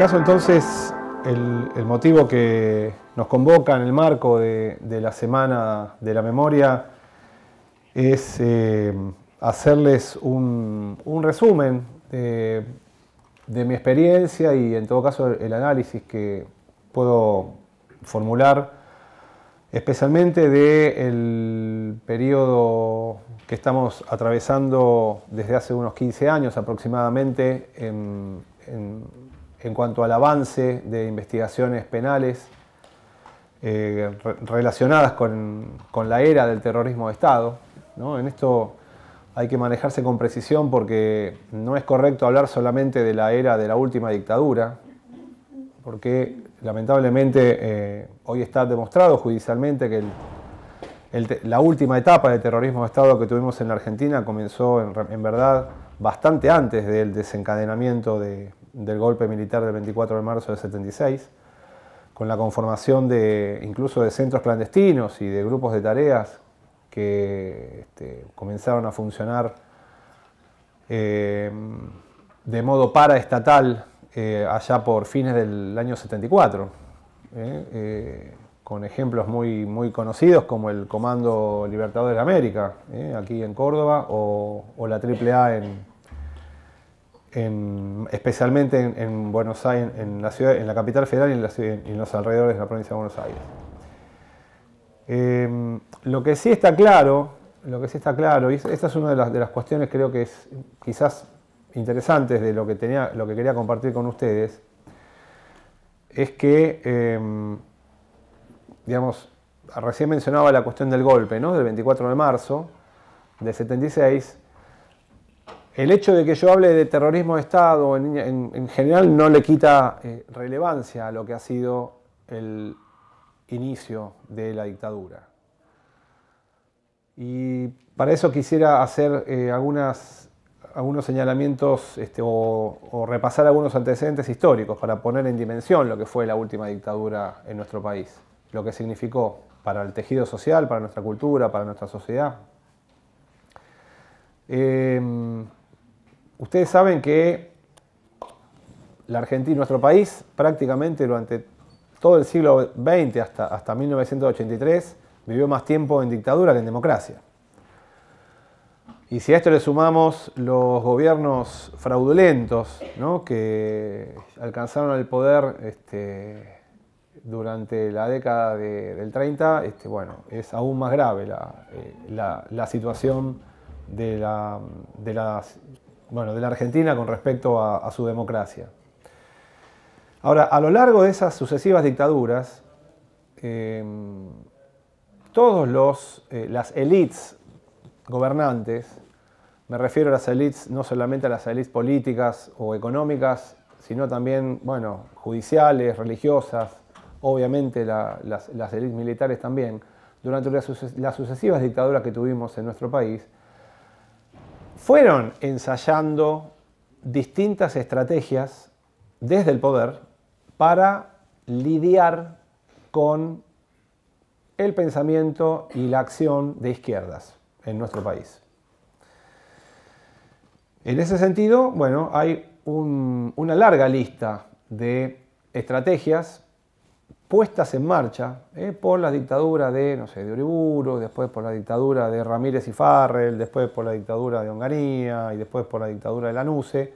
caso entonces, el, motivo que nos convoca en el marco de, la Semana de la Memoria es eh, hacerles un, resumen de, mi experiencia y en todo caso el análisis que puedo formular especialmente del periodo que estamos atravesando desde hace unos 15 años aproximadamente en cuanto al avance de investigaciones penales eh, relacionadas con, la era del terrorismo de Estado. En esto hay que manejarse con precisión porque no es correcto hablar solamente de la era de la última dictadura, porque lamentablemente eh, hoy está demostrado judicialmente que la última etapa de terrorismo de Estado que tuvimos en la Argentina comenzó en verdad bastante antes del desencadenamiento de, del golpe militar del 24 de marzo de 76, con la conformación de incluso de centros clandestinos y de grupos de tareas que este, comenzaron a funcionar eh, de modo paraestatal eh, allá por fines del año 74, eh, con ejemplos muy, muy conocidos como el Comando Libertador de América, aquí en Córdoba, o, o la AAA en, especialmente en, Buenos Aires, en la, ciudad, en la capital federal y en, los alrededores de la provincia de Buenos Aires. Em, lo que sí está claro, lo que sí está claro, y esta es una de las, de las cuestiones creo que es quizás interesantes de lo que, tenía, lo que quería compartir con ustedes, es que, em, digamos, recién mencionaba la cuestión del golpe, ¿no? Del 24 de marzo de 76, el hecho de que yo hable de terrorismo de Estado en, general no le quita eh, relevancia a lo que ha sido el inicio de la dictadura. Y para eso quisiera hacer eh, algunos señalamientos este, o, repasar algunos antecedentes históricos para poner en dimensión lo que fue la última dictadura en nuestro país, lo que significó para el tejido social, para nuestra cultura, para nuestra sociedad. Em, Ustedes saben que la Argentina, nuestro país, prácticamente durante todo el siglo XX hasta, hasta 1983, vivió más tiempo en dictadura que en democracia. Y si a esto le sumamos los gobiernos fraudulentos ¿no? que alcanzaron el poder este, durante la década del 30, este, bueno, es aún más grave la, eh, situación de la, de la bueno, de la Argentina con respecto a, su democracia. Ahora, a lo largo de esas sucesivas dictaduras, eh, todos los, eh, las élites gobernantes, me refiero a las élites, no solamente a las élites políticas o económicas, sino también, bueno, judiciales, religiosas, obviamente las, las élites militares también, durante las sucesivas dictaduras que tuvimos en nuestro país, fueron ensayando distintas estrategias desde el poder para lidiar con el pensamiento y la acción de izquierdas en nuestro país. En ese sentido, bueno, hay una larga lista de estrategias puestas en marcha eh, por la dictadura de, no sé, de Uriburu, después por la dictadura de Ramírez y Farrell, después por la dictadura de Onganía y después por la dictadura de Lanuse,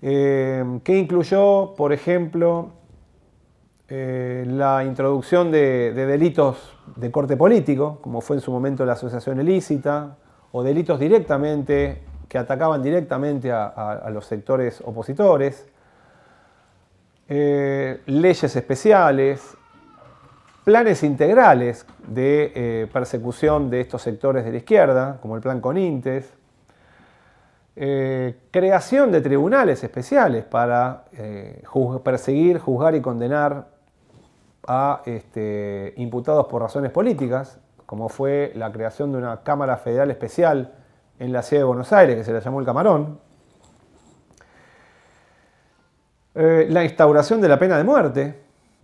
eh, que incluyó, por ejemplo, eh, la introducción de, delitos de corte político, como fue en su momento la asociación ilícita, o delitos directamente que atacaban directamente a los sectores opositores, eh, leyes especiales, planes integrales de eh, persecución de estos sectores de la izquierda, como el plan Conintes, eh, creación de tribunales especiales para perseguir, juzgar y condenar a este, imputados por razones políticas, como fue la creación de una Cámara Federal Especial en la ciudad de Buenos Aires, que se la llamó el Camarón, Eh, la instauración de la pena de muerte,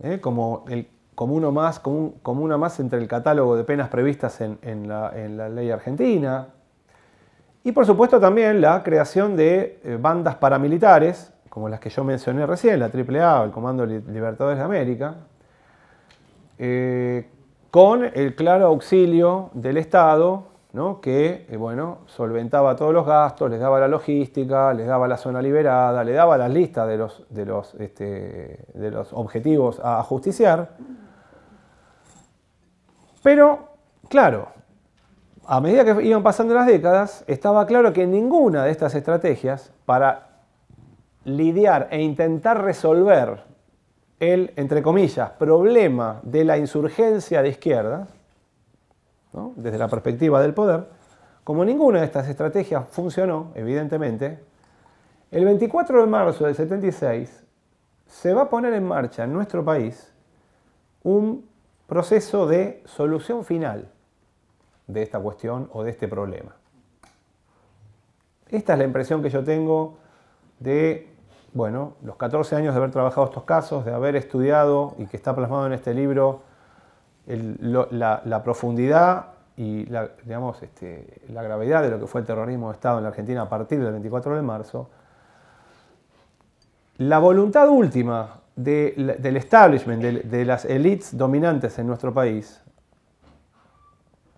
eh, como, uno más, una más entre el catálogo de penas previstas en, la, ley argentina. Y por supuesto también la creación de eh, bandas paramilitares, como las que yo mencioné recién, la AAA, el Comando Libertadores de América, con el claro auxilio del Estado que eh, bueno, solventaba todos los gastos, les daba la logística, les daba la zona liberada, le daba las listas de los, de los, este, de los objetivos a justiciar. Pero, claro, a medida que iban pasando las décadas, estaba claro que ninguna de estas estrategias para lidiar e intentar resolver el, entre comillas, problema de la insurgencia de izquierda desde la perspectiva del poder, como ninguna de estas estrategias funcionó, evidentemente, el 24 de marzo del 76 se va a poner en marcha en nuestro país un proceso de solución final de esta cuestión o de este problema. Esta es la impresión que yo tengo de, bueno, los 14 años de haber trabajado estos casos, de haber estudiado y que está plasmado en este libro la, profundidad y este, la, gravedad de lo que fue el terrorismo de Estado en la Argentina a partir del 24 de marzo, la voluntad última del establishment, de, las élites dominantes en nuestro país,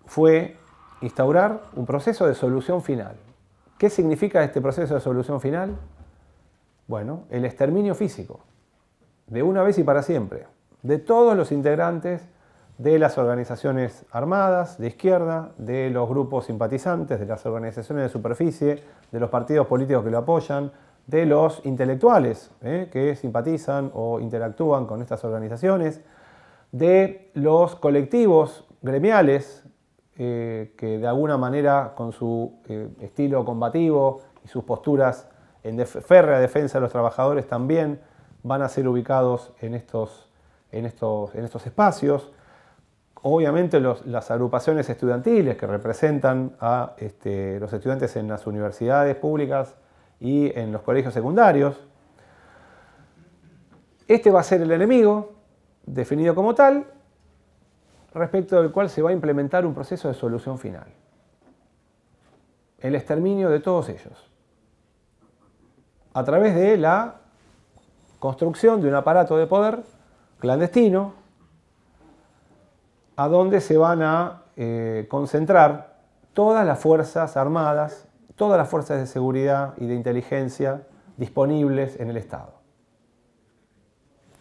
fue instaurar un proceso de solución final. ¿Qué significa este proceso de solución final? Bueno, el exterminio físico, de una vez y para siempre, de todos los integrantes de las organizaciones armadas de izquierda, de los grupos simpatizantes, de las organizaciones de superficie, de los partidos políticos que lo apoyan, de los intelectuales ¿eh? que simpatizan o interactúan con estas organizaciones, de los colectivos gremiales eh, que de alguna manera con su eh, estilo combativo y sus posturas en férrea defensa de los trabajadores también van a ser ubicados en estos, en estos espacios obviamente las agrupaciones estudiantiles que representan a este, los estudiantes en las universidades públicas y en los colegios secundarios. Este va a ser el enemigo, definido como tal, respecto del cual se va a implementar un proceso de solución final. El exterminio de todos ellos. A través de la construcción de un aparato de poder clandestino, a donde se van a eh, concentrar todas las fuerzas armadas, todas las fuerzas de seguridad y de inteligencia disponibles en el Estado.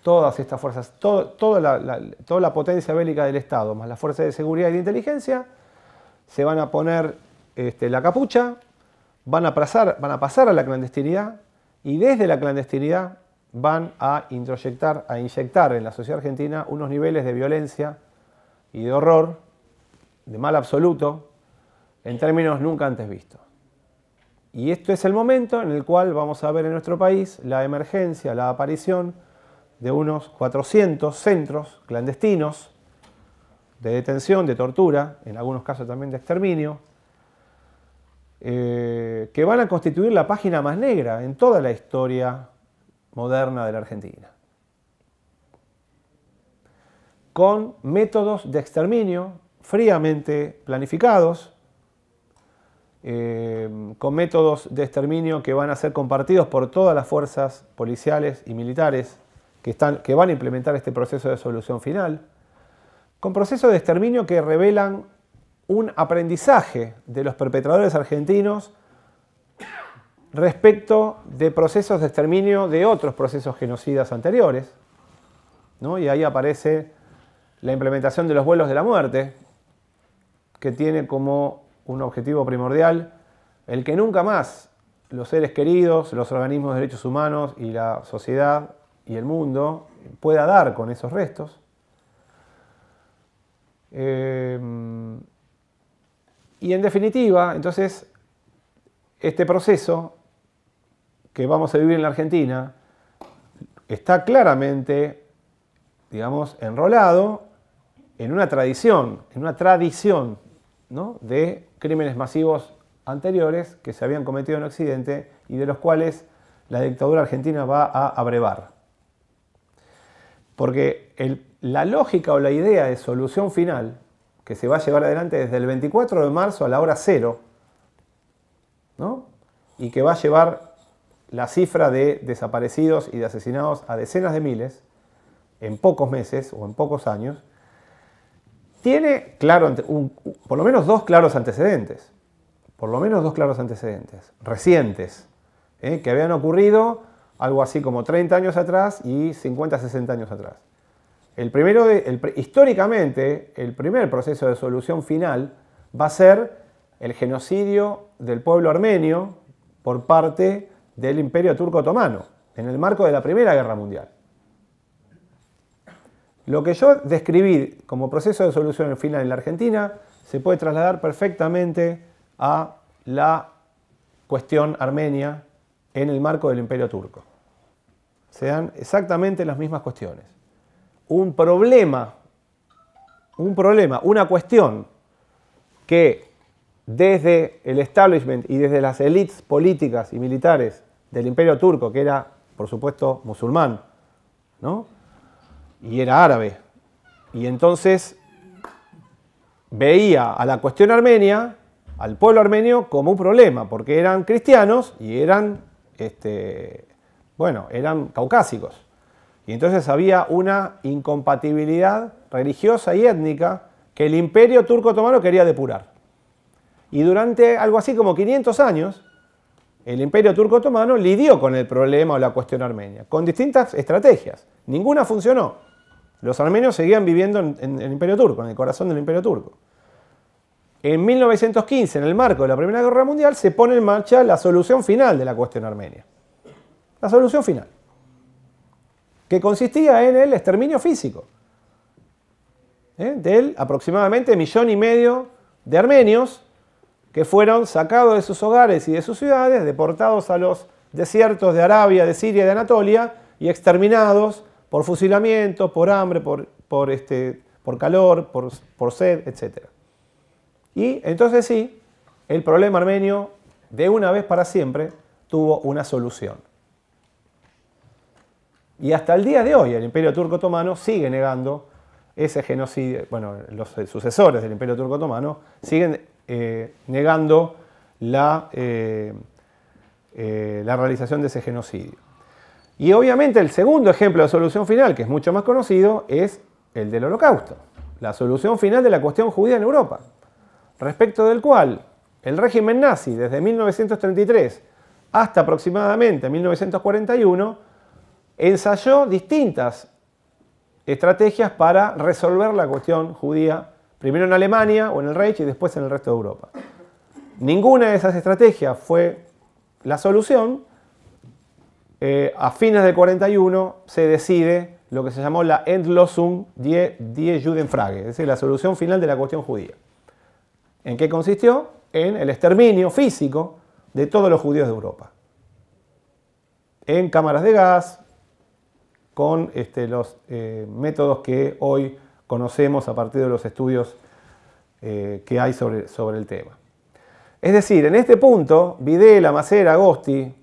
Todas estas fuerzas, toda, la, toda la potencia bélica del Estado, más las fuerzas de seguridad y de inteligencia, se van a poner este, la capucha, van a, pasar, van a pasar a la clandestinidad y desde la clandestinidad van a introyectar, a inyectar en la sociedad argentina unos niveles de violencia y de horror, de mal absoluto, en términos nunca antes vistos. Y esto es el momento en el cual vamos a ver en nuestro país la emergencia, la aparición de unos 400 centros clandestinos de detención, de tortura, en algunos casos también de exterminio, eh, que van a constituir la página más negra en toda la historia moderna de la Argentina con métodos de exterminio fríamente planificados, eh, con métodos de exterminio que van a ser compartidos por todas las fuerzas policiales y militares que, están, que van a implementar este proceso de solución final, con procesos de exterminio que revelan un aprendizaje de los perpetradores argentinos respecto de procesos de exterminio de otros procesos genocidas anteriores. Y ahí aparece la implementación de los vuelos de la muerte, que tiene como un objetivo primordial el que nunca más los seres queridos, los organismos de derechos humanos y la sociedad y el mundo pueda dar con esos restos. Eh, y en definitiva, entonces, este proceso que vamos a vivir en la Argentina está claramente, digamos, enrolado en una tradición, en una tradición de crímenes masivos anteriores que se habían cometido en Occidente y de los cuales la dictadura argentina va a abrevar. Porque la lógica o la idea de solución final que se va a llevar adelante desde el 24 de marzo a la hora cero, y que va a llevar la cifra de desaparecidos y de asesinados a decenas de miles en pocos meses o en pocos años, tiene claro, por lo menos dos claros antecedentes, por lo menos dos claros antecedentes, recientes, ¿eh? que habían ocurrido algo así como 30 años atrás y 50, 60 años atrás. El primero históricamente, el primer proceso de solución final va a ser el genocidio del pueblo armenio por parte del Imperio Turco Otomano, en el marco de la Primera Guerra Mundial. Lo que yo describí como proceso de solución final en la Argentina se puede trasladar perfectamente a la cuestión armenia en el marco del imperio turco. Sean exactamente las mismas cuestiones. Un problema, un problema, una cuestión que desde el establishment y desde las élites políticas y militares del imperio turco, que era por supuesto musulmán, ¿no? y era árabe. Y entonces veía a la cuestión armenia, al pueblo armenio, como un problema, porque eran cristianos y eran, este, bueno, eran caucásicos. Y entonces había una incompatibilidad religiosa y étnica que el imperio turco-otomano quería depurar. Y durante algo así como 500 años, el imperio turco-otomano lidió con el problema o la cuestión armenia, con distintas estrategias. Ninguna funcionó. Los armenios seguían viviendo en, el Imperio Turco, en el corazón del Imperio Turco. En 1915, en el marco de la Primera Guerra Mundial, se pone en marcha la solución final de la cuestión armenia. La solución final. Que consistía en el exterminio físico. ¿eh? Del aproximadamente millón y medio de armenios que fueron sacados de sus hogares y de sus ciudades, deportados a los desiertos de Arabia, de Siria y de Anatolia y exterminados por fusilamiento, por hambre, por, por, este, por calor, por, sed, etc. Y entonces sí, el problema armenio, de una vez para siempre, tuvo una solución. Y hasta el día de hoy el Imperio Turco Otomano sigue negando ese genocidio, bueno, los sucesores del Imperio Turco Otomano siguen eh, negando la, eh, eh, la realización de ese genocidio. Y obviamente el segundo ejemplo de solución final, que es mucho más conocido, es el del holocausto, la solución final de la cuestión judía en Europa, respecto del cual el régimen nazi desde 1933 hasta aproximadamente 1941 ensayó distintas estrategias para resolver la cuestión judía, primero en Alemania o en el Reich y después en el resto de Europa. Ninguna de esas estrategias fue la solución, eh, a fines del 41 se decide lo que se llamó la Endlosung die, Judenfrage, es decir, la solución final de la cuestión judía. ¿En qué consistió? En el exterminio físico de todos los judíos de Europa. En cámaras de gas, con este, los eh, métodos que hoy conocemos a partir de los estudios eh, que hay sobre, sobre el tema. Es decir, en este punto, Videla, Macera, Agosti,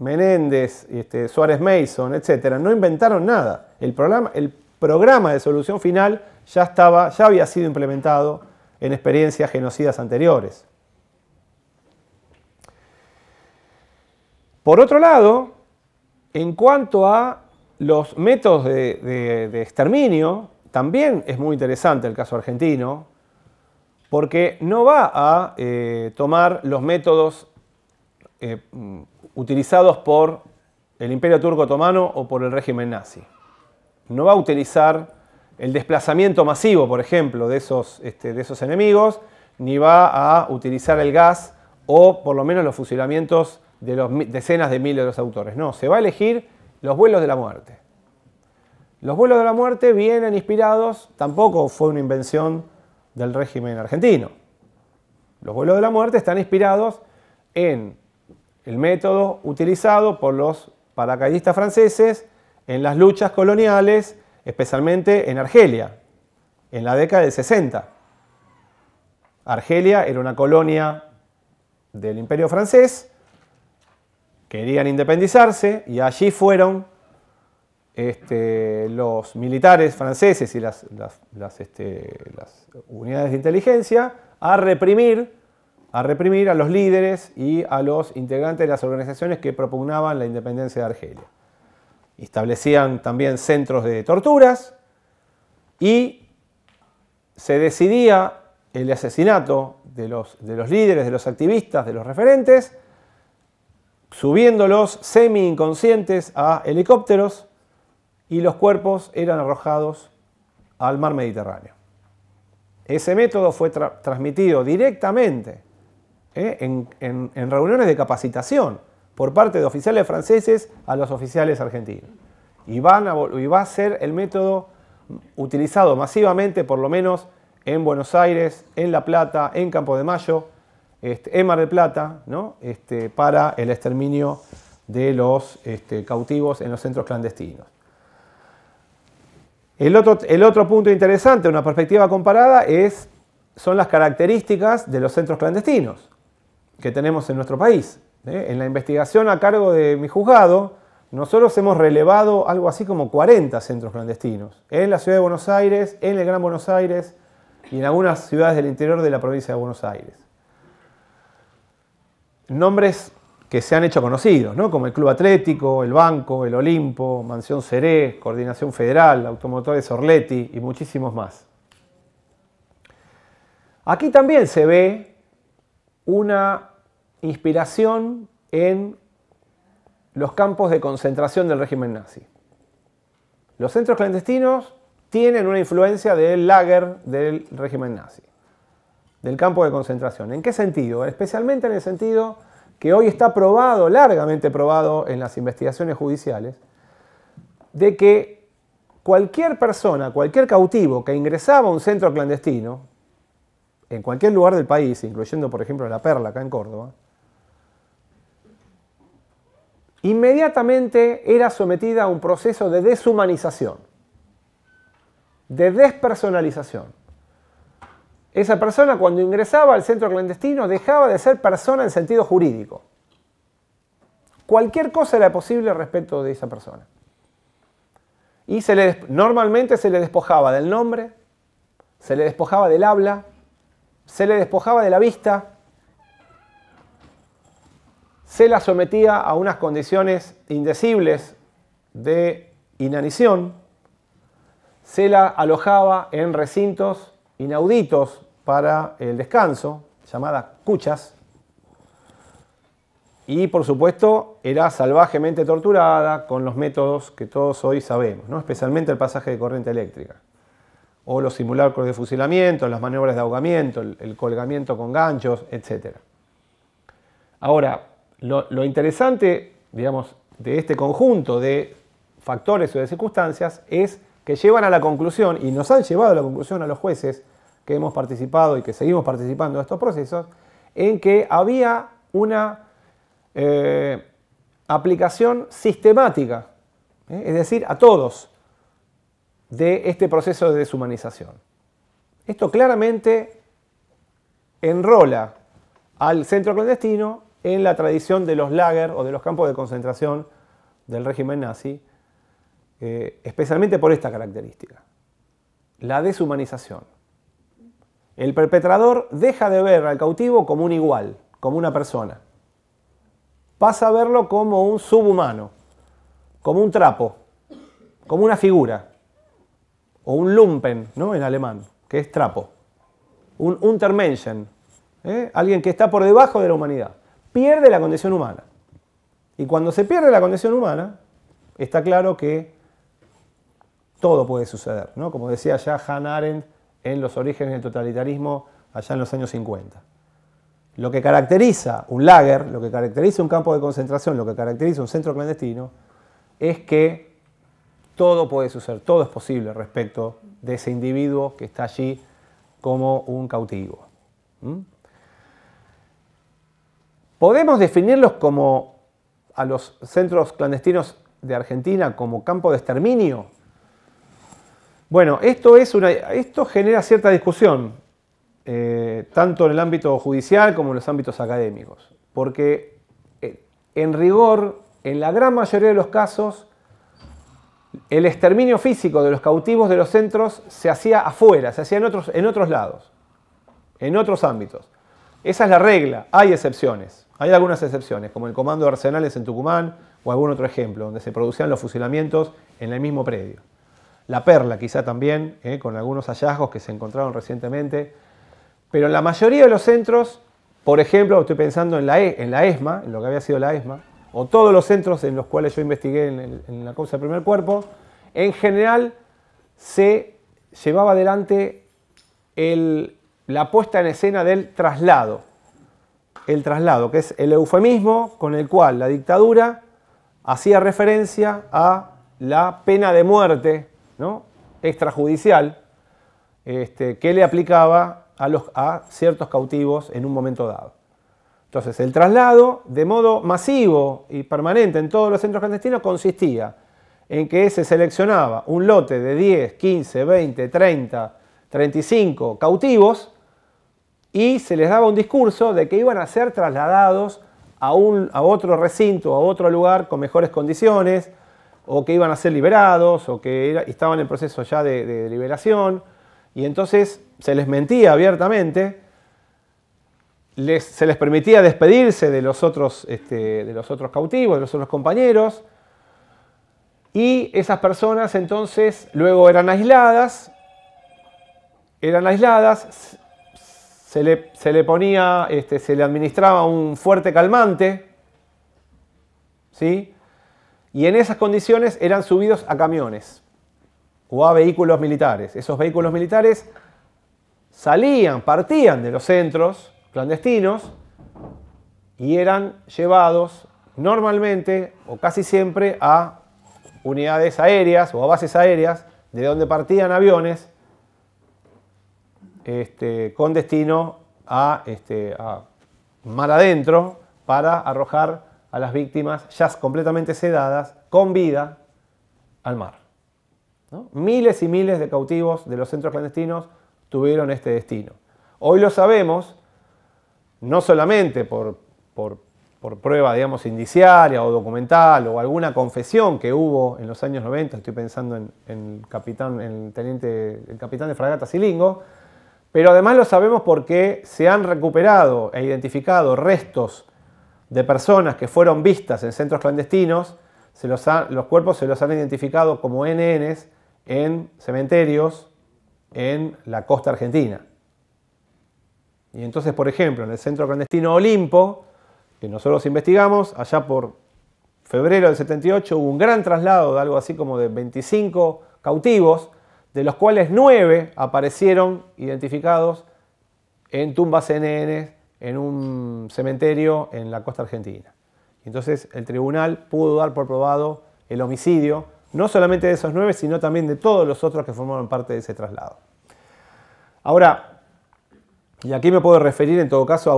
Menéndez, este, Suárez Mason, etcétera, no inventaron nada. El programa, el programa de solución final ya estaba, ya había sido implementado en experiencias genocidas anteriores. Por otro lado, en cuanto a los métodos de, exterminio, también es muy interesante el caso argentino, porque no va a eh, tomar los métodos eh, utilizados por el Imperio Turco Otomano o por el régimen nazi. No va a utilizar el desplazamiento masivo, por ejemplo, de esos, este, de esos enemigos, ni va a utilizar el gas o por lo menos los fusilamientos de decenas de miles de los autores. No, se va a elegir los vuelos de la muerte. Los vuelos de la muerte vienen inspirados, tampoco fue una invención del régimen argentino. Los vuelos de la muerte están inspirados en el método utilizado por los paracaidistas franceses en las luchas coloniales, especialmente en Argelia, en la década del 60. Argelia era una colonia del imperio francés, querían independizarse y allí fueron este, los militares franceses y este, las unidades de inteligencia a reprimir a reprimir a los líderes y a los integrantes de las organizaciones que propugnaban la independencia de Argelia. Establecían también centros de torturas y se decidía el asesinato de los, de los líderes, de los activistas, de los referentes, subiéndolos semi-inconscientes a helicópteros y los cuerpos eran arrojados al mar Mediterráneo. Ese método fue transmitido directamente eh, en, reuniones de capacitación por parte de oficiales franceses a los oficiales argentinos. Y, va a ser el método utilizado masivamente, por lo menos en Buenos Aires, en La Plata, en Campo de Mayo, este, en Mar del Plata, este, para el exterminio de los este, cautivos en los centros clandestinos. El otro, punto interesante, una perspectiva comparada, son las características de los centros clandestinos que tenemos en nuestro país. ¿eh? En la investigación a cargo de mi juzgado, nosotros hemos relevado algo así como 40 centros clandestinos, en la ciudad de Buenos Aires, en el Gran Buenos Aires y en algunas ciudades del interior de la provincia de Buenos Aires. Nombres que se han hecho conocidos, como el Club Atlético, el Banco, el Olimpo, Mansión Ceré, Coordinación Federal, Automotores Orleti y muchísimos más. Aquí también se ve una inspiración en los campos de concentración del régimen nazi. Los centros clandestinos tienen una influencia del lager del régimen nazi, del campo de concentración. ¿En qué sentido? Especialmente en el sentido que hoy está probado, largamente probado en las investigaciones judiciales, de que cualquier persona, cualquier cautivo que ingresaba a un centro clandestino, en cualquier lugar del país, incluyendo por ejemplo La Perla, acá en Córdoba, inmediatamente era sometida a un proceso de deshumanización, de despersonalización. Esa persona cuando ingresaba al centro clandestino dejaba de ser persona en sentido jurídico. Cualquier cosa era posible respecto de esa persona. Y normalmente se le despojaba del nombre, se le despojaba del habla, se le despojaba de la vista, se la sometía a unas condiciones indecibles de inanición, se la alojaba en recintos inauditos para el descanso, llamadas cuchas, y por supuesto era salvajemente torturada con los métodos que todos hoy sabemos, ¿no? especialmente el pasaje de corriente eléctrica, o los simulacros de fusilamiento, las maniobras de ahogamiento, el colgamiento con ganchos, etc. Ahora, lo, interesante, digamos, de este conjunto de factores o de circunstancias es que llevan a la conclusión y nos han llevado a la conclusión a los jueces que hemos participado y que seguimos participando en estos procesos, en que había una eh, aplicación sistemática, ¿eh? es decir, a todos, de este proceso de deshumanización. Esto claramente enrola al centro clandestino en la tradición de los lager o de los campos de concentración del régimen nazi, eh, especialmente por esta característica, la deshumanización. El perpetrador deja de ver al cautivo como un igual, como una persona. Pasa a verlo como un subhumano, como un trapo, como una figura, o un lumpen, ¿no? En alemán, que es trapo. Un Untermenschen, ¿eh? alguien que está por debajo de la humanidad pierde la condición humana. Y cuando se pierde la condición humana, está claro que todo puede suceder, ¿no? Como decía ya Hannah Arendt en Los orígenes del totalitarismo allá en los años 50. Lo que caracteriza un lager, lo que caracteriza un campo de concentración, lo que caracteriza un centro clandestino, es que todo puede suceder, todo es posible respecto de ese individuo que está allí como un cautivo. Podemos definirlos como a los centros clandestinos de Argentina como campo de exterminio. Bueno, esto, es esto genera cierta discusión, eh, tanto en el ámbito judicial como en los ámbitos académicos, porque eh, en rigor, en la gran mayoría de los casos, el exterminio físico de los cautivos de los centros se hacía afuera, se hacía otros, en otros lados, en otros ámbitos. Esa es la regla, hay excepciones. Hay algunas excepciones, como el comando de arsenales en Tucumán o algún otro ejemplo, donde se producían los fusilamientos en el mismo predio. La perla quizá también, eh, con algunos hallazgos que se encontraron recientemente. Pero en la mayoría de los centros, por ejemplo, estoy pensando en la, e, ESMA, en lo que había sido la ESMA, o todos los centros en los cuales yo investigué en, la causa del primer cuerpo, en general se llevaba adelante la puesta en escena del traslado el traslado, que es el eufemismo con el cual la dictadura hacía referencia a la pena de muerte ¿no? extrajudicial este, que le aplicaba a, los, a ciertos cautivos en un momento dado. Entonces, el traslado de modo masivo y permanente en todos los centros clandestinos consistía en que se seleccionaba un lote de 10, 15, 20, 30, 35 cautivos y se les daba un discurso de que iban a ser trasladados a, un, a otro recinto, a otro lugar con mejores condiciones, o que iban a ser liberados, o que estaban en proceso ya de, liberación, y entonces se les mentía abiertamente, se les permitía despedirse de los, otros, este, de los otros cautivos, de los otros compañeros, y esas personas entonces luego eran aisladas, eran aisladas, se le, ponía, este, se le administraba un fuerte calmante, ¿sí? Y en esas condiciones eran subidos a camiones o a vehículos militares. Esos vehículos militares salían, partían de los centros clandestinos y eran llevados normalmente o casi siempre a unidades aéreas o a bases aéreas de donde partían aviones este, con destino a, este, mar adentro para arrojar a las víctimas ya completamente sedadas, con vida, al mar. Miles y miles de cautivos de los centros clandestinos tuvieron este destino. Hoy lo sabemos, no solamente por, prueba, digamos, indiciaria o documental o alguna confesión que hubo en los años 90, estoy pensando en, el capitán, teniente, el capitán de fragata Silingo, pero además lo sabemos porque se han recuperado e identificado restos de personas que fueron vistas en centros clandestinos, los, los cuerpos se los han identificado como NNs en cementerios en la costa argentina. Y entonces, por ejemplo, en el centro clandestino Olimpo, que nosotros investigamos, allá por febrero del 78 hubo un gran traslado de algo así como de 25 cautivos de los cuales nueve aparecieron identificados en tumbas NN en un cementerio en la costa argentina. Entonces el tribunal pudo dar por probado el homicidio, no solamente de esos nueve, sino también de todos los otros que formaron parte de ese traslado. Ahora, y aquí me puedo referir en todo caso a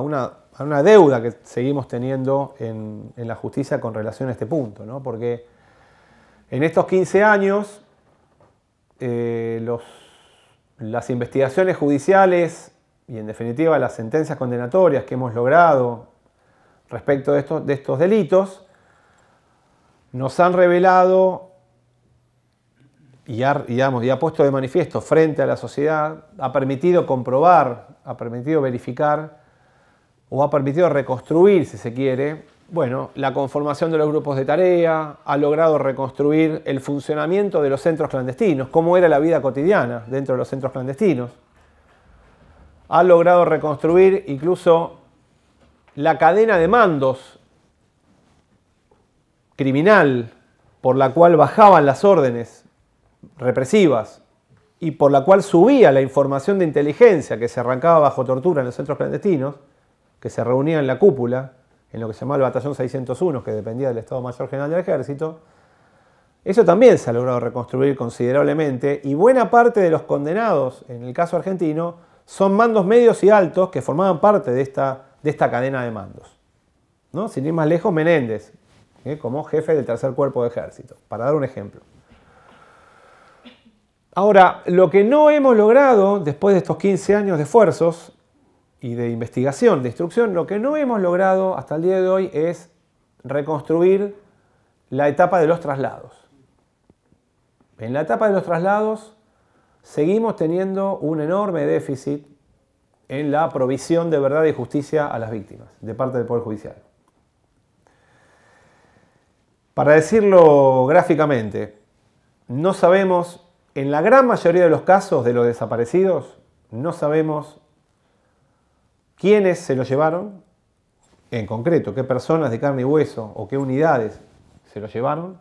una, deuda que seguimos teniendo en, la justicia con relación a este punto, ¿no? porque en estos 15 años eh, las investigaciones judiciales y en definitiva las sentencias condenatorias que hemos logrado respecto de estos, delitos, nos han revelado y y ha puesto de manifiesto frente a la sociedad, ha permitido comprobar, ha permitido verificar o ha permitido reconstruir, si se quiere, bueno, la conformación de los grupos de tarea, ha logrado reconstruir el funcionamiento de los centros clandestinos, cómo era la vida cotidiana dentro de los centros clandestinos. Ha logrado reconstruir incluso la cadena de mandos criminal por la cual bajaban las órdenes represivas y por la cual subía la información de inteligencia que se arrancaba bajo tortura en los centros clandestinos, que se reunía en la cúpula, en lo que se llamaba el Batallón 601, que dependía del Estado Mayor General del Ejército, eso también se ha logrado reconstruir considerablemente y buena parte de los condenados, en el caso argentino, son mandos medios y altos que formaban parte de esta, de esta cadena de mandos. ¿no? Sin ir más lejos, Menéndez, ¿eh? como jefe del tercer cuerpo de ejército, para dar un ejemplo. Ahora, lo que no hemos logrado después de estos 15 años de esfuerzos y de investigación, de instrucción, lo que no hemos logrado hasta el día de hoy es reconstruir la etapa de los traslados. En la etapa de los traslados seguimos teniendo un enorme déficit en la provisión de verdad y justicia a las víctimas de parte del Poder Judicial. Para decirlo gráficamente, no sabemos, en la gran mayoría de los casos de los desaparecidos, no sabemos ¿Quiénes se lo llevaron? En concreto, ¿qué personas de carne y hueso o qué unidades se lo llevaron?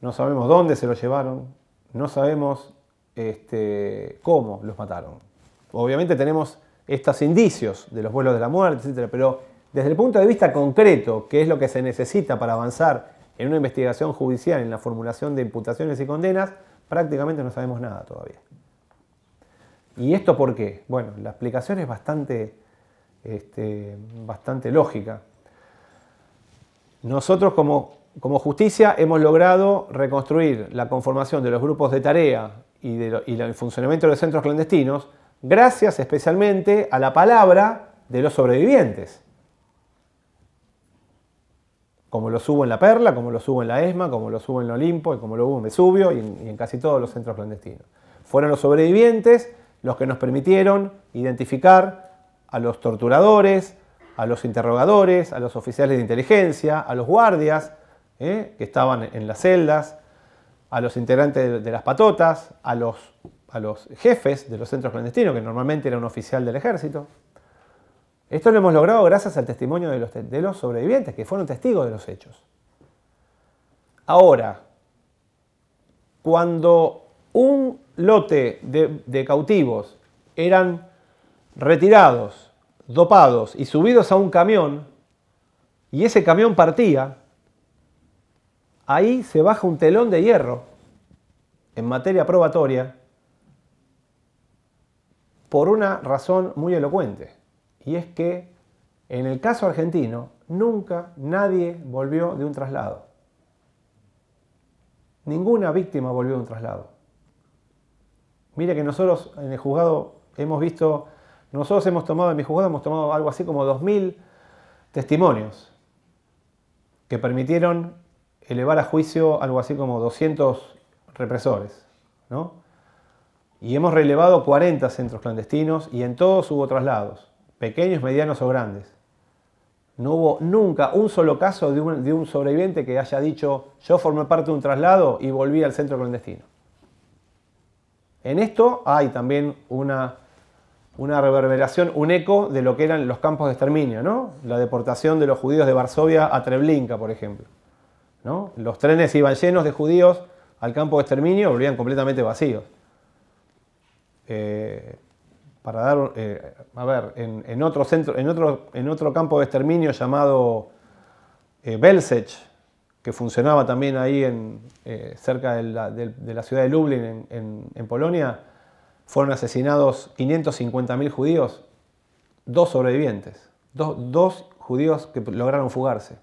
No sabemos dónde se lo llevaron, no sabemos este, cómo los mataron. Obviamente tenemos estos indicios de los vuelos de la muerte, etcétera, Pero desde el punto de vista concreto, ¿qué es lo que se necesita para avanzar en una investigación judicial, en la formulación de imputaciones y condenas, prácticamente no sabemos nada todavía. ¿Y esto por qué? Bueno, la explicación es bastante este, bastante lógica. Nosotros como, justicia hemos logrado reconstruir la conformación de los grupos de tarea y, el funcionamiento de los centros clandestinos gracias especialmente a la palabra de los sobrevivientes como lo subo en la Perla, como lo subo en la ESMA, como lo subo en el Olimpo y como lo hubo en Vesubio y en, casi todos los centros clandestinos. Fueron los sobrevivientes los que nos permitieron identificar a los torturadores, a los interrogadores, a los oficiales de inteligencia, a los guardias ¿eh? que estaban en las celdas, a los integrantes de, las patotas, a los, a los jefes de los centros clandestinos, que normalmente era un oficial del ejército. Esto lo hemos logrado gracias al testimonio de los, sobrevivientes, que fueron testigos de los hechos. Ahora, cuando un lote de, de, cautivos eran retirados, dopados y subidos a un camión, y ese camión partía, ahí se baja un telón de hierro en materia probatoria por una razón muy elocuente, y es que en el caso argentino nunca nadie volvió de un traslado. Ninguna víctima volvió de un traslado. Mire que nosotros en el juzgado hemos visto nosotros hemos tomado, en mi juzgado hemos tomado algo así como 2.000 testimonios que permitieron elevar a juicio algo así como 200 represores. Y hemos relevado 40 centros clandestinos y en todos hubo traslados, pequeños, medianos o grandes. No hubo nunca un solo caso de un, de un sobreviviente que haya dicho yo formé parte de un traslado y volví al centro clandestino. En esto hay también una una reverberación, un eco de lo que eran los campos de exterminio, ¿no? La deportación de los judíos de Varsovia a Treblinka, por ejemplo. ¿no? Los trenes iban llenos de judíos al campo de exterminio, volvían completamente vacíos. Eh, para dar, eh, a ver, en, otro centro, en, otro, campo de exterminio llamado eh, Belzec, que funcionaba también ahí en, cerca de la, ciudad de Lublin, en Polonia, fueron asesinados 550.000 judíos, dos sobrevivientes, dos, judíos que lograron fugarse.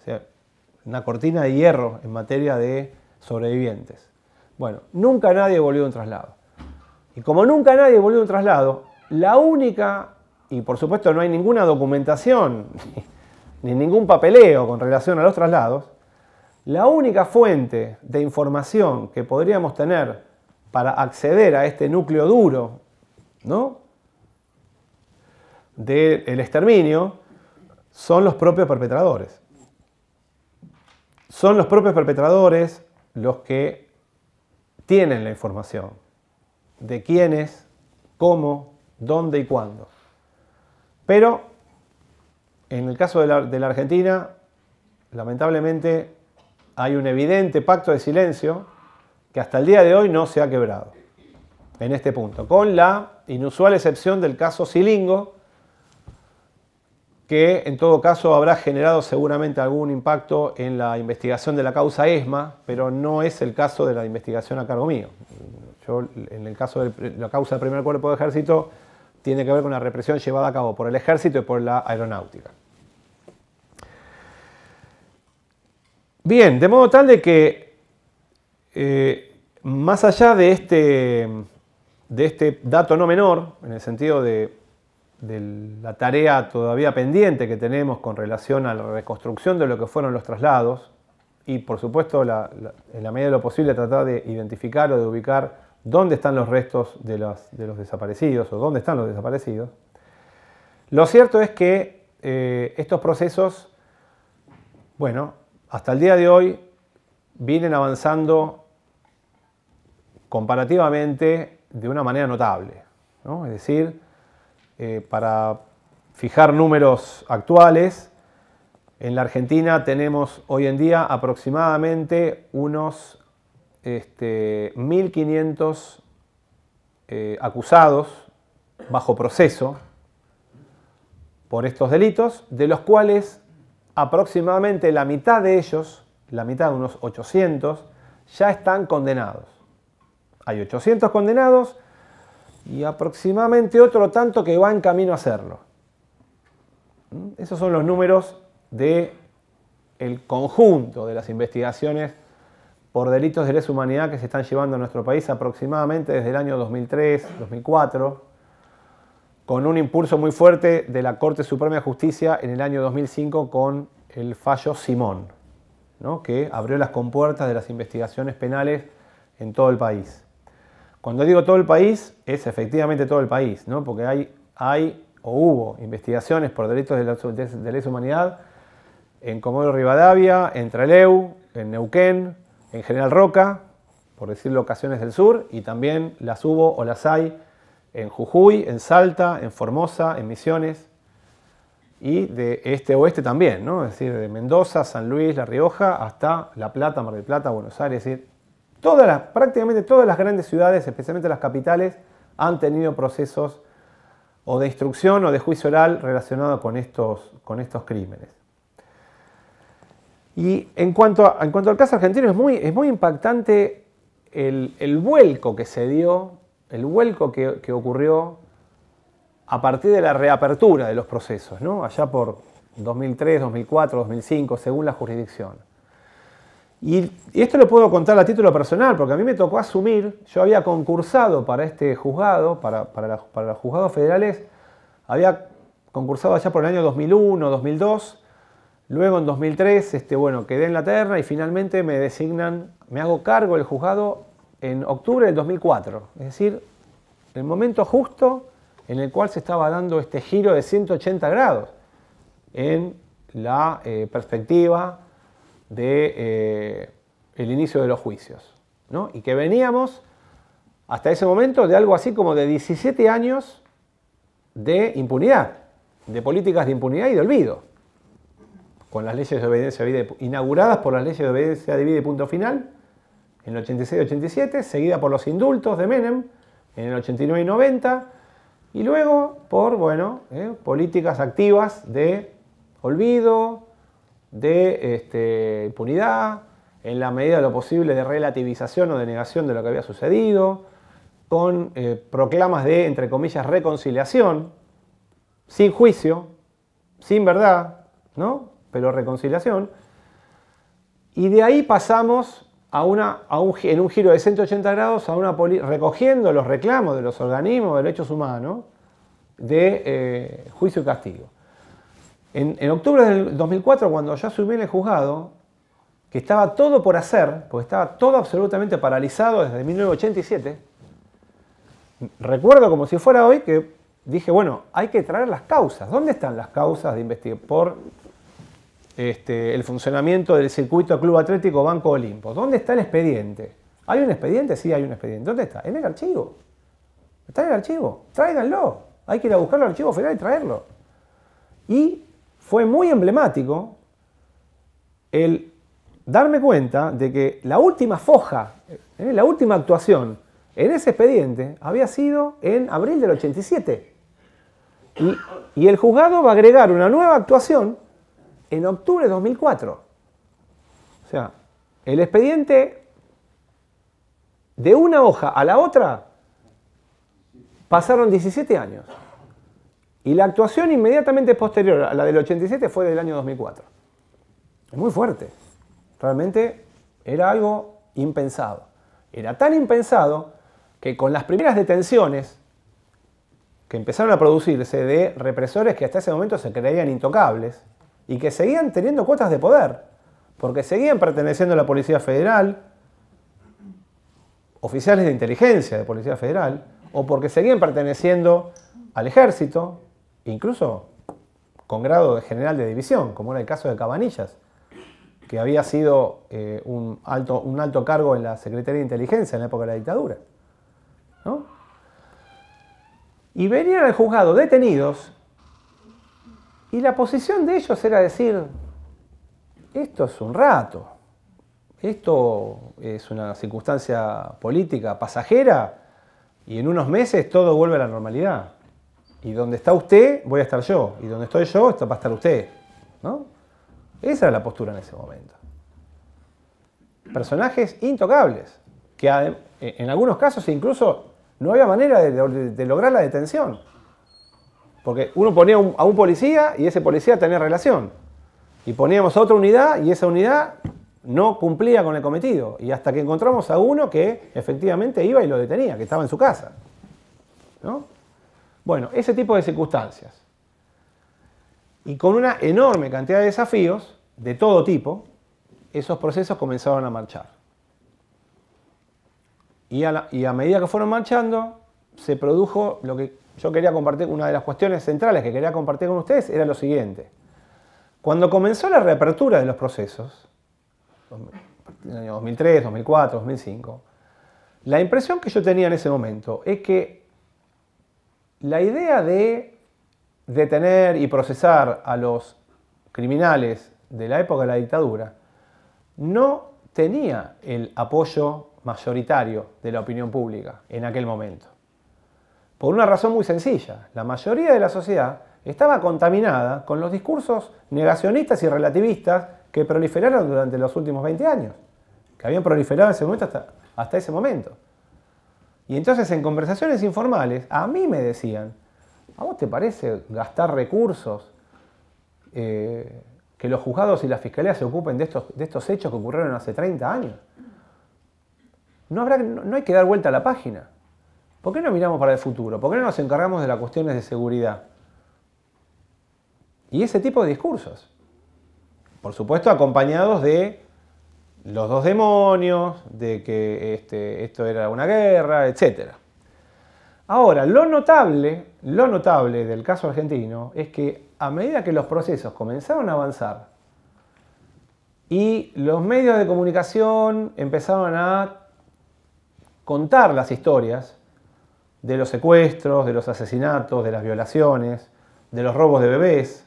O sea, una cortina de hierro en materia de sobrevivientes. Bueno, nunca nadie volvió a un traslado. Y como nunca nadie volvió a un traslado, la única, y por supuesto no hay ninguna documentación, ni ningún papeleo con relación a los traslados, la única fuente de información que podríamos tener para acceder a este núcleo duro ¿no? del exterminio son los propios perpetradores. Son los propios perpetradores los que tienen la información de quiénes, cómo, dónde y cuándo. Pero en el caso de la Argentina, lamentablemente hay un evidente pacto de silencio que hasta el día de hoy no se ha quebrado en este punto, con la inusual excepción del caso Silingo, que en todo caso habrá generado seguramente algún impacto en la investigación de la causa ESMA, pero no es el caso de la investigación a cargo mío. Yo, en el caso de la causa del primer cuerpo de ejército, tiene que ver con la represión llevada a cabo por el ejército y por la aeronáutica. Bien, de modo tal de que eh, más allá de este, de este dato no menor, en el sentido de, la tarea todavía pendiente que tenemos con relación a la reconstrucción de lo que fueron los traslados, y por supuesto en la medida de lo posible tratar de identificar o de ubicar dónde están los restos de, los desaparecidos o dónde están los desaparecidos. Lo cierto es que eh, estos procesos, bueno, hasta el día de hoy vienen avanzando comparativamente de una manera notable. Es decir, eh, para fijar números actuales, en la Argentina tenemos hoy en día aproximadamente unos 1.500 este, eh, acusados bajo proceso por estos delitos, de los cuales aproximadamente la mitad de ellos, la mitad, de unos 800, ya están condenados. Hay 800 condenados y aproximadamente otro tanto que va en camino a hacerlo. ¿Mm? Esos son los números del el conjunto de las investigaciones por delitos de lesa humanidad que se están llevando a nuestro país aproximadamente desde el año 2003, 2004, con un impulso muy fuerte de la Corte Suprema de Justicia en el año 2005 con el fallo Simón, que abrió las compuertas de las investigaciones penales en todo el país. Cuando digo todo el país, es efectivamente todo el país, ¿no? porque hay, hay o hubo investigaciones por delitos de, la, de humanidad en Comodoro Rivadavia, en Traleu, en Neuquén, en General Roca, por decir locaciones del sur, y también las hubo o las hay en Jujuy, en Salta, en Formosa, en Misiones, y de este oeste también, es decir, de Mendoza, San Luis, La Rioja, hasta La Plata, Mar del Plata, Buenos Aires, es prácticamente todas las grandes ciudades, especialmente las capitales, han tenido procesos o de instrucción o de juicio oral relacionado con estos, con estos crímenes. Y en cuanto, al caso argentino, es muy, es muy impactante el, vuelco que se dio, el vuelco que, ocurrió a partir de la reapertura de los procesos, allá por 2003, 2004, 2005, según la jurisdicción. Y esto lo puedo contar a título personal, porque a mí me tocó asumir, yo había concursado para este juzgado, para, los juzgados federales, había concursado allá por el año 2001, 2002, luego en 2003, este, bueno, quedé en la terna y finalmente me designan, me hago cargo del juzgado en octubre del 2004, es decir, el momento justo en el cual se estaba dando este giro de 180 grados en la eh, perspectiva de, eh, el inicio de los juicios. ¿no? Y que veníamos hasta ese momento de algo así como de 17 años de impunidad, de políticas de impunidad y de olvido, con las leyes de obediencia vida inauguradas por las leyes de obediencia de vida y punto final, en el 86-87, seguida por los indultos de Menem, en el 89 y 90, y luego por, bueno, eh, políticas activas de olvido, de este, impunidad, en la medida de lo posible de relativización o de negación de lo que había sucedido, con eh, proclamas de, entre comillas, reconciliación, sin juicio, sin verdad, ¿no? Pero reconciliación. Y de ahí pasamos a en un giro de 180 grados a una recogiendo los reclamos de los organismos de derechos humanos de eh, juicio y castigo. En, octubre del 2004, cuando ya subí en el juzgado, que estaba todo por hacer, porque estaba todo absolutamente paralizado desde 1987, recuerdo como si fuera hoy que dije, bueno, hay que traer las causas. ¿Dónde están las causas de investigar por este, el funcionamiento del circuito Club Atlético Banco Olimpo? ¿Dónde está el expediente? ¿Hay un expediente? Sí, hay un expediente. ¿Dónde está? En el archivo. Está en el archivo. Tráiganlo. Hay que ir a buscar el archivo final y traerlo. Y fue muy emblemático el darme cuenta de que la última foja, eh, la última actuación en ese expediente había sido en abril del 87. Y, y, el juzgado va a agregar una nueva actuación en octubre de 2004. O sea, el expediente de una hoja a la otra pasaron 17 años. Y la actuación inmediatamente posterior a la del 87 fue del año 2004. Es muy fuerte. Realmente era algo impensado. Era tan impensado que con las primeras detenciones que empezaron a producirse de represores que hasta ese momento se creían intocables y que seguían teniendo cuotas de poder, porque seguían perteneciendo a la Policía Federal, oficiales de inteligencia de Policía Federal, o porque seguían perteneciendo al ejército, incluso con grado de general de división, como era el caso de Cabanillas, que había sido eh, un, alto, un alto cargo en la Secretaría de Inteligencia en la época de la dictadura. Y venían al juzgado detenidos y la posición de ellos era decir, esto es un rato, esto es una circunstancia política pasajera y en unos meses todo vuelve a la normalidad. Y donde está usted, voy a estar yo. Y donde estoy yo, va a estar usted. Esa era la postura en ese momento. Personajes intocables, que eh, en algunos casos incluso no había manera de, lograr la detención. Porque uno ponía a un policía y ese policía tenía relación. Y poníamos a otra unidad y esa unidad no cumplía con el cometido. Y hasta que encontramos a uno que efectivamente iba y lo detenía, que estaba en su casa. ¿No? Bueno, ese tipo de circunstancias. Y con una enorme cantidad de desafíos, de todo tipo, esos procesos comenzaron a marchar. Y a, medida que fueron marchando, se produjo lo que yo quería compartir, una de las cuestiones centrales que quería compartir con ustedes era lo siguiente. Cuando comenzó la reapertura de los procesos, en el año 2003, 2004, 2005, la impresión que yo tenía en ese momento es que la idea de detener y procesar a los criminales de la época de la dictadura no tenía el apoyo mayoritario de la opinión pública en aquel momento. Por una razón muy sencilla, la mayoría de la sociedad estaba contaminada con los discursos negacionistas y relativistas que proliferaron durante los últimos 20 años, que habían proliferado en hasta, hasta ese momento. Y entonces en conversaciones informales a mí me decían, ¿a vos te parece gastar recursos? Eh, que los juzgados y la fiscalía se ocupen de estos, de estos hechos que ocurrieron hace 30 años. No, habrá, no hay que dar vuelta a la página. ¿Por qué no miramos para el futuro? ¿Por qué no nos encargamos de las cuestiones de seguridad? Y ese tipo de discursos. Por supuesto, acompañados de los dos demonios, de que este, esto era una guerra, etc. Ahora, lo notable, lo notable del caso argentino es que a medida que los procesos comenzaron a avanzar y los medios de comunicación empezaron a contar las historias de los secuestros, de los asesinatos, de las violaciones, de los robos de bebés,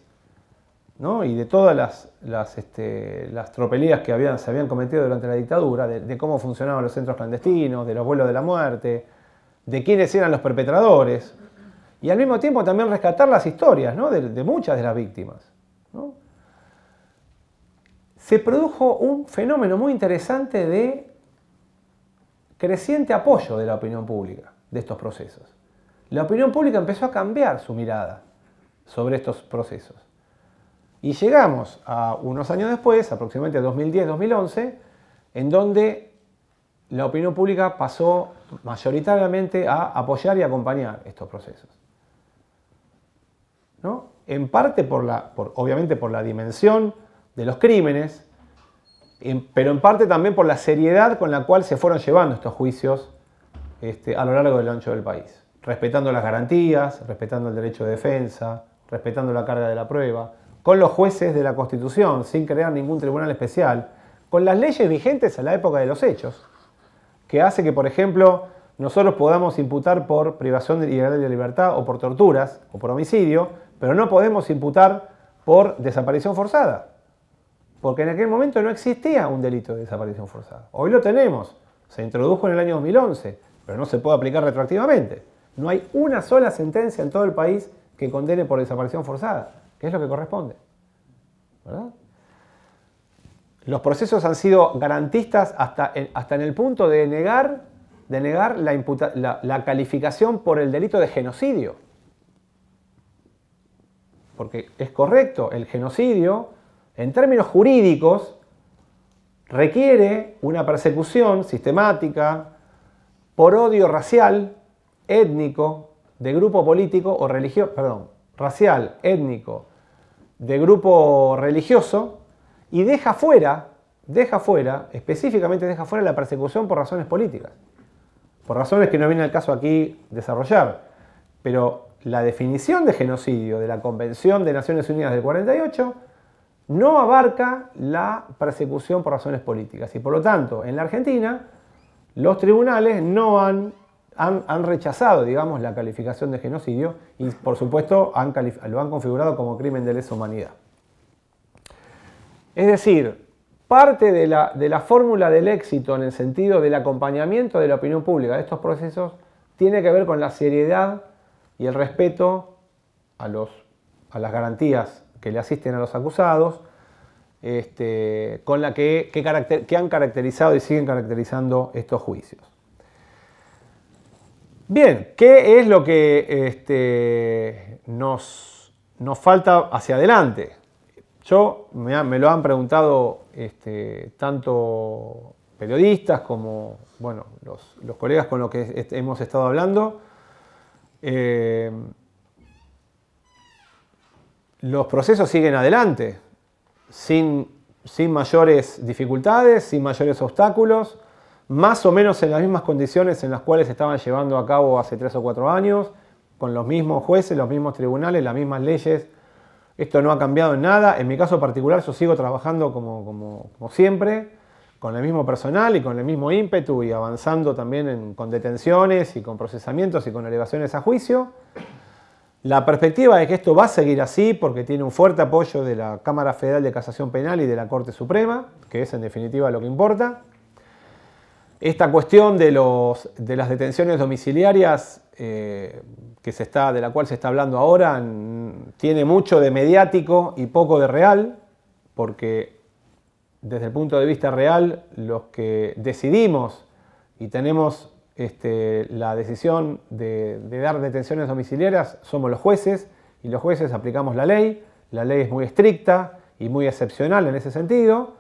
y de todas las, este, tropelías que se habían cometido durante la dictadura, de, cómo funcionaban los centros clandestinos, de los vuelos de la muerte, de quiénes eran los perpetradores, y al mismo tiempo también rescatar las historias de, muchas de las víctimas. Se produjo un fenómeno muy interesante de creciente apoyo de la opinión pública de estos procesos. La opinión pública empezó a cambiar su mirada sobre estos procesos. Y llegamos a unos años después, aproximadamente 2010-2011, en donde la opinión pública pasó mayoritariamente a apoyar y acompañar estos procesos. En parte, por obviamente, por la dimensión de los crímenes, pero en parte también por la seriedad con la cual se fueron llevando estos juicios este, a lo largo del ancho del país, respetando las garantías, respetando el derecho de defensa, respetando la carga de la prueba, con los jueces de la Constitución, sin crear ningún tribunal especial, con las leyes vigentes a la época de los hechos, que hace que, por ejemplo, nosotros podamos imputar por privación de libertad o por torturas o por homicidio, pero no podemos imputar por desaparición forzada, porque en aquel momento no existía un delito de desaparición forzada. Hoy lo tenemos, se introdujo en el año 2011, pero no se puede aplicar retroactivamente. No hay una sola sentencia en todo el país que condene por desaparición forzada es lo que corresponde. ¿verdad? Los procesos han sido garantistas hasta en, hasta en el punto de negar, de negar la, la calificación por el delito de genocidio. Porque es correcto, el genocidio, en términos jurídicos, requiere una persecución sistemática por odio racial, étnico, de grupo político o religioso, perdón, racial, étnico de grupo religioso y deja fuera, deja fuera, específicamente deja fuera la persecución por razones políticas, por razones que no viene al caso aquí desarrollar, pero la definición de genocidio de la Convención de Naciones Unidas del 48 no abarca la persecución por razones políticas y por lo tanto en la Argentina los tribunales no han han, rechazado, digamos, la calificación de genocidio y, por supuesto, lo han configurado como crimen de lesa humanidad. Es decir, parte de la, fórmula del éxito en el sentido del acompañamiento de la opinión pública de estos procesos tiene que ver con la seriedad y el respeto a, las garantías que le asisten a los acusados, este, con la que han caracterizado y siguen caracterizando estos juicios. Bien, ¿qué es lo que este, nos, falta hacia adelante? Yo me, lo han preguntado este, tanto periodistas como los, colegas con los que hemos estado hablando. Eh, los procesos siguen adelante, sin mayores dificultades, sin mayores obstáculos más o menos en las mismas condiciones en las cuales se estaban llevando a cabo hace tres o cuatro años, con los mismos jueces, los mismos tribunales, las mismas leyes. Esto no ha cambiado en nada. En mi caso particular yo sigo trabajando como, siempre, con el mismo personal y con el mismo ímpetu y avanzando también con detenciones y con procesamientos y con elevaciones a juicio. La perspectiva es que esto va a seguir así porque tiene un fuerte apoyo de la Cámara Federal de Casación Penal y de la Corte Suprema, que es en definitiva lo que importa. Esta cuestión de, los, de las detenciones domiciliarias, eh, que de la cual se está hablando ahora, tiene mucho de mediático y poco de real, porque desde el punto de vista real, los que decidimos y tenemos este, la decisión de, dar detenciones domiciliarias somos los jueces y los jueces aplicamos la ley. La ley es muy estricta y muy excepcional en ese sentido.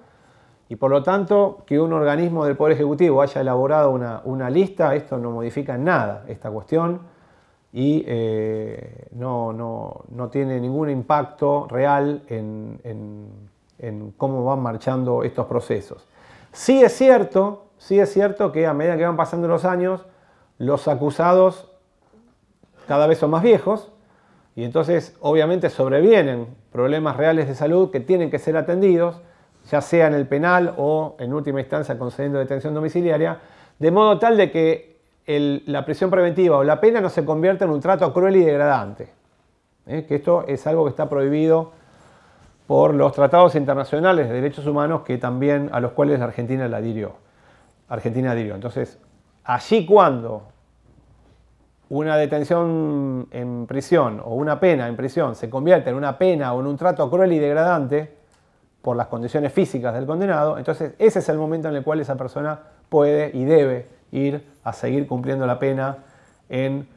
Y por lo tanto, que un organismo del Poder Ejecutivo haya elaborado una, lista, esto no modifica nada esta cuestión y eh, no, tiene ningún impacto real en, en, cómo van marchando estos procesos. Sí es cierto, sí es cierto que a medida que van pasando los años, los acusados cada vez son más viejos y entonces obviamente sobrevienen problemas reales de salud que tienen que ser atendidos ya sea en el penal o en última instancia concediendo detención domiciliaria, de modo tal de que la prisión preventiva o la pena no se convierta en un trato cruel y degradante. ¿eh? Que esto es algo que está prohibido por los tratados internacionales de derechos humanos que también a los cuales Argentina la adhirió. Argentina adhirió. Entonces, allí cuando una detención en prisión o una pena en prisión se convierte en una pena o en un trato cruel y degradante, por las condiciones físicas del condenado, entonces ese es el momento en el cual esa persona puede y debe ir a seguir cumpliendo la pena en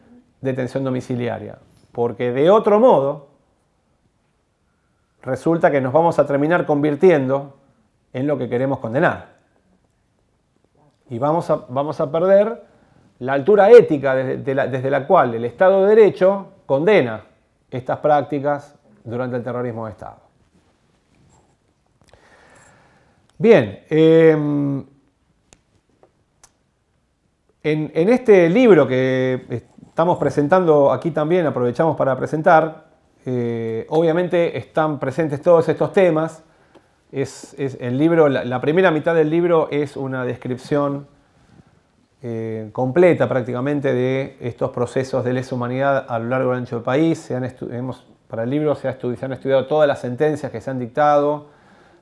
detención domiciliaria. Porque de otro modo, resulta que nos vamos a terminar convirtiendo en lo que queremos condenar. Y vamos a, vamos a perder la altura ética desde la cual el Estado de Derecho condena estas prácticas durante el terrorismo de Estado. Bien, em, en, este libro que estamos presentando aquí también, aprovechamos para presentar, eh, obviamente están presentes todos estos temas. Es, el libro, la, primera mitad del libro es una descripción eh, completa prácticamente de estos procesos de lesa humanidad a lo largo del ancho del país. para el libro se han estudiado todas las sentencias que se han dictado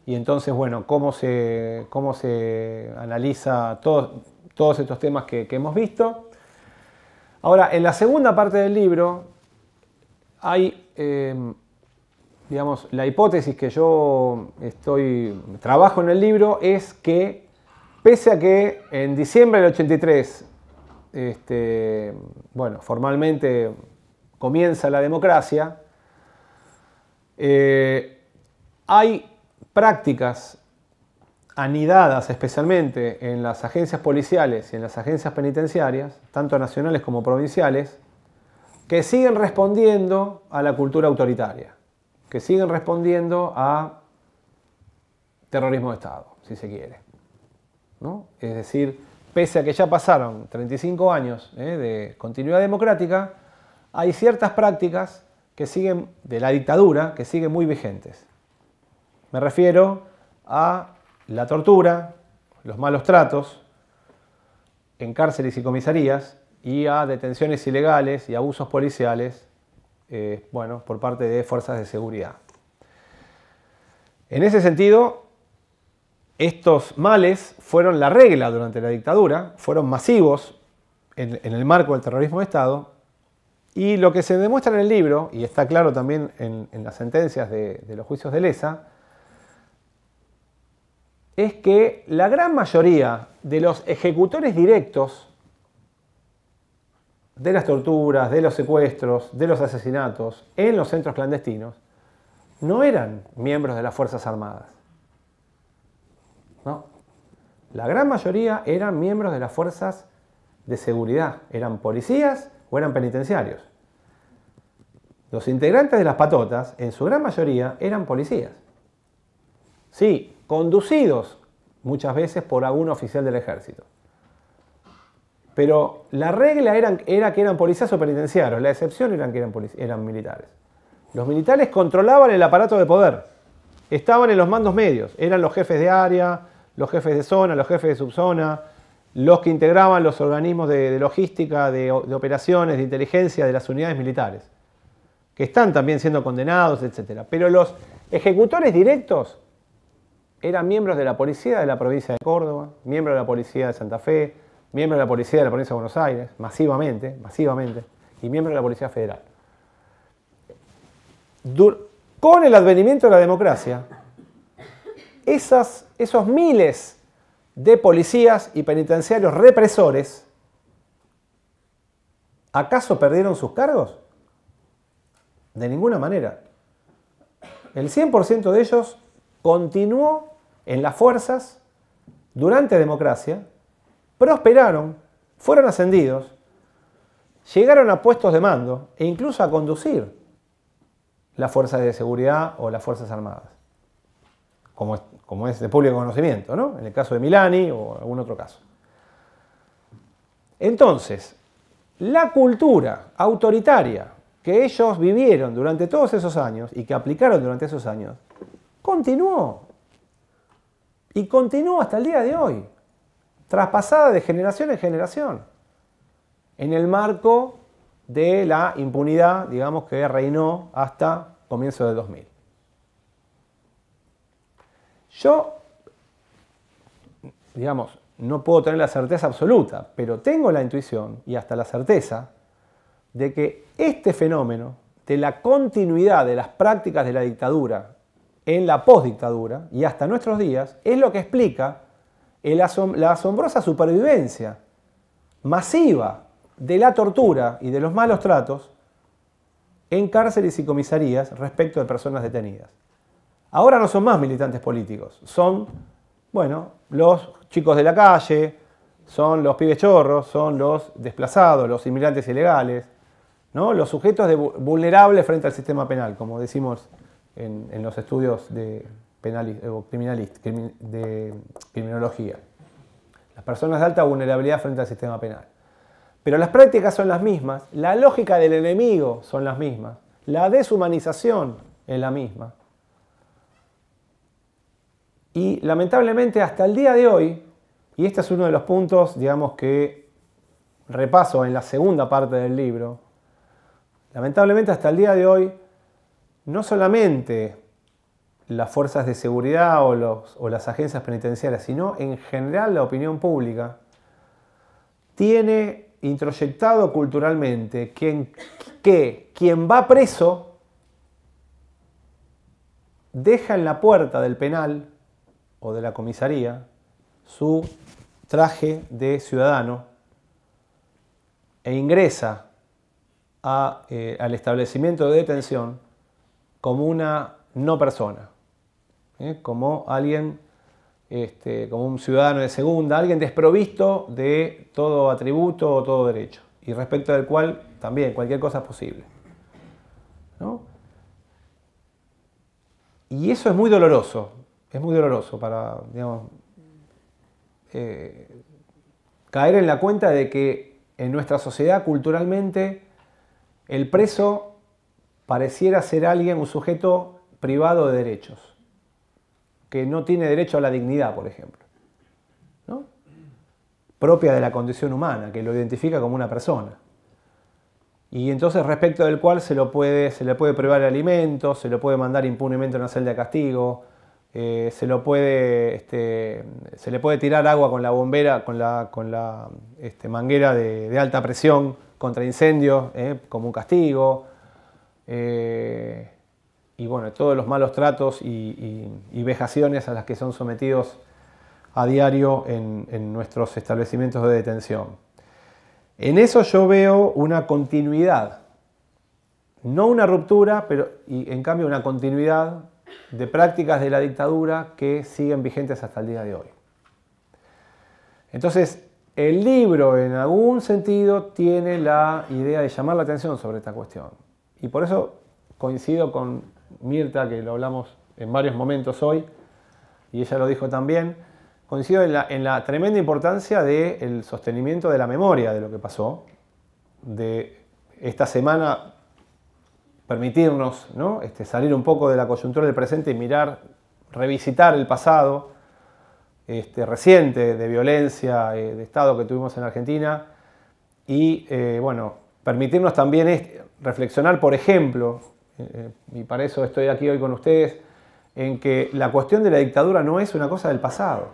y entonces, bueno, cómo se, cómo se analiza todos, todos estos temas que, hemos visto. Ahora, en la segunda parte del libro hay, em, digamos, la hipótesis que yo estoy, trabajo en el libro es que pese a que en diciembre del 83, este, bueno, formalmente comienza la democracia, eh, hay prácticas anidadas especialmente en las agencias policiales y en las agencias penitenciarias, tanto nacionales como provinciales, que siguen respondiendo a la cultura autoritaria, que siguen respondiendo a terrorismo de Estado, si se quiere. ¿no? Es decir, pese a que ya pasaron 35 años ¿eh? de continuidad democrática, hay ciertas prácticas que siguen de la dictadura que siguen muy vigentes. Me refiero a la tortura, los malos tratos en cárceles y comisarías y a detenciones ilegales y abusos policiales eh, bueno, por parte de fuerzas de seguridad. En ese sentido, estos males fueron la regla durante la dictadura, fueron masivos en, el marco del terrorismo de Estado y lo que se demuestra en el libro, y está claro también en, las sentencias de los juicios de lesa, es que la gran mayoría de los ejecutores directos de las torturas, de los secuestros, de los asesinatos en los centros clandestinos, no eran miembros de las Fuerzas Armadas. ¿No? La gran mayoría eran miembros de las fuerzas de seguridad, eran policías o eran penitenciarios. Los integrantes de las patotas, en su gran mayoría, eran policías. Sí, conducidos muchas veces por algún oficial del ejército. Pero la regla era que eran policías o penitenciarios, la excepción eran que eran, militares. Los militares controlaban el aparato de poder, estaban en los mandos medios, eran los jefes de área, los jefes de zona, los jefes de subzona, los que integraban los organismos de, logística, de, de, operaciones, de inteligencia de las unidades militares, que están también siendo condenados, etc. Pero los ejecutores directos eran miembros de la policía de la provincia de Córdoba, miembros de la policía de Santa Fe, miembros de la policía de la provincia de Buenos Aires, masivamente, masivamente, y miembros de la Policía Federal. con el advenimiento de la democracia, esas, esos miles de policías y penitenciarios represores, ¿acaso perdieron sus cargos? De ninguna manera. El 100% de ellos continuó en las fuerzas durante democracia, prosperaron, fueron ascendidos, llegaron a puestos de mando e incluso a conducir las fuerzas de seguridad o las fuerzas armadas, como es, como es de público conocimiento, ¿no? en el caso de Milani o algún otro caso. Entonces, la cultura autoritaria que ellos vivieron durante todos esos años y que aplicaron durante esos años, continuó. Y continuó hasta el día de hoy, traspasada de generación en generación, en el marco de la impunidad, digamos, que reinó hasta comienzo del 2000. Yo, digamos, no puedo tener la certeza absoluta, pero tengo la intuición y hasta la certeza de que este fenómeno de la continuidad de las prácticas de la dictadura en la postdictadura y hasta nuestros días es lo que explica la asombrosa supervivencia masiva de la tortura y de los malos tratos en cárceles y comisarías respecto de personas detenidas. Ahora no son más militantes políticos, son, bueno, los chicos de la calle, son los pibes chorros, son los desplazados, los inmigrantes ilegales, ¿no? los sujetos de vulnerables frente al sistema penal, como decimos en, los estudios de, criminalista de criminología. Las personas de alta vulnerabilidad frente al sistema penal. Pero las prácticas son las mismas, la lógica del enemigo son las mismas, la deshumanización es la misma. Y lamentablemente hasta el día de hoy, y este es uno de los puntos, digamos, que repaso en la segunda parte del libro, lamentablemente hasta el día de hoy no solamente las fuerzas de seguridad o, las agencias penitenciarias, sino en general la opinión pública, tiene introyectado culturalmente que quien va preso deja en la puerta del penal o de la comisaría su traje de ciudadano e ingresa eh, al establecimiento de detención como una no persona, ¿eh? como alguien, este, como un ciudadano de segunda, alguien desprovisto de todo atributo o todo derecho, y respecto del cual también cualquier cosa es posible. ¿no? Y eso es muy doloroso, es muy doloroso para, eh, caer en la cuenta de que en nuestra sociedad culturalmente el preso pareciera ser alguien, un sujeto privado de derechos, que no tiene derecho a la dignidad, por ejemplo, ¿no? propia de la condición humana, que lo identifica como una persona. Y entonces respecto del cual se, puede, se le puede privar alimentos, se le puede mandar impunemente a una celda de castigo, eh, se, lo puede, este, se le puede tirar agua con la bombera, con la, este, manguera de, alta presión contra incendios, eh, como un castigo. Eh, y bueno, todos los malos tratos y, vejaciones a las que son sometidos a diario en, en nuestros establecimientos de detención. En eso yo veo una continuidad, no una ruptura, pero y en cambio una continuidad de prácticas de la dictadura que siguen vigentes hasta el día de hoy. Entonces, el libro en algún sentido tiene la idea de llamar la atención sobre esta cuestión. Y por eso coincido con Mirta, que lo hablamos en varios momentos hoy, y ella lo dijo también, coincido en la, tremenda importancia del sostenimiento de la memoria de lo que pasó, de esta semana permitirnos este, salir un poco de la coyuntura del presente y mirar, revisitar el pasado este, reciente de violencia, eh, de Estado que tuvimos en Argentina, y eh, bueno, permitirnos también reflexionar, por ejemplo, eh, eh, y para eso estoy aquí hoy con ustedes, en que la cuestión de la dictadura no es una cosa del pasado,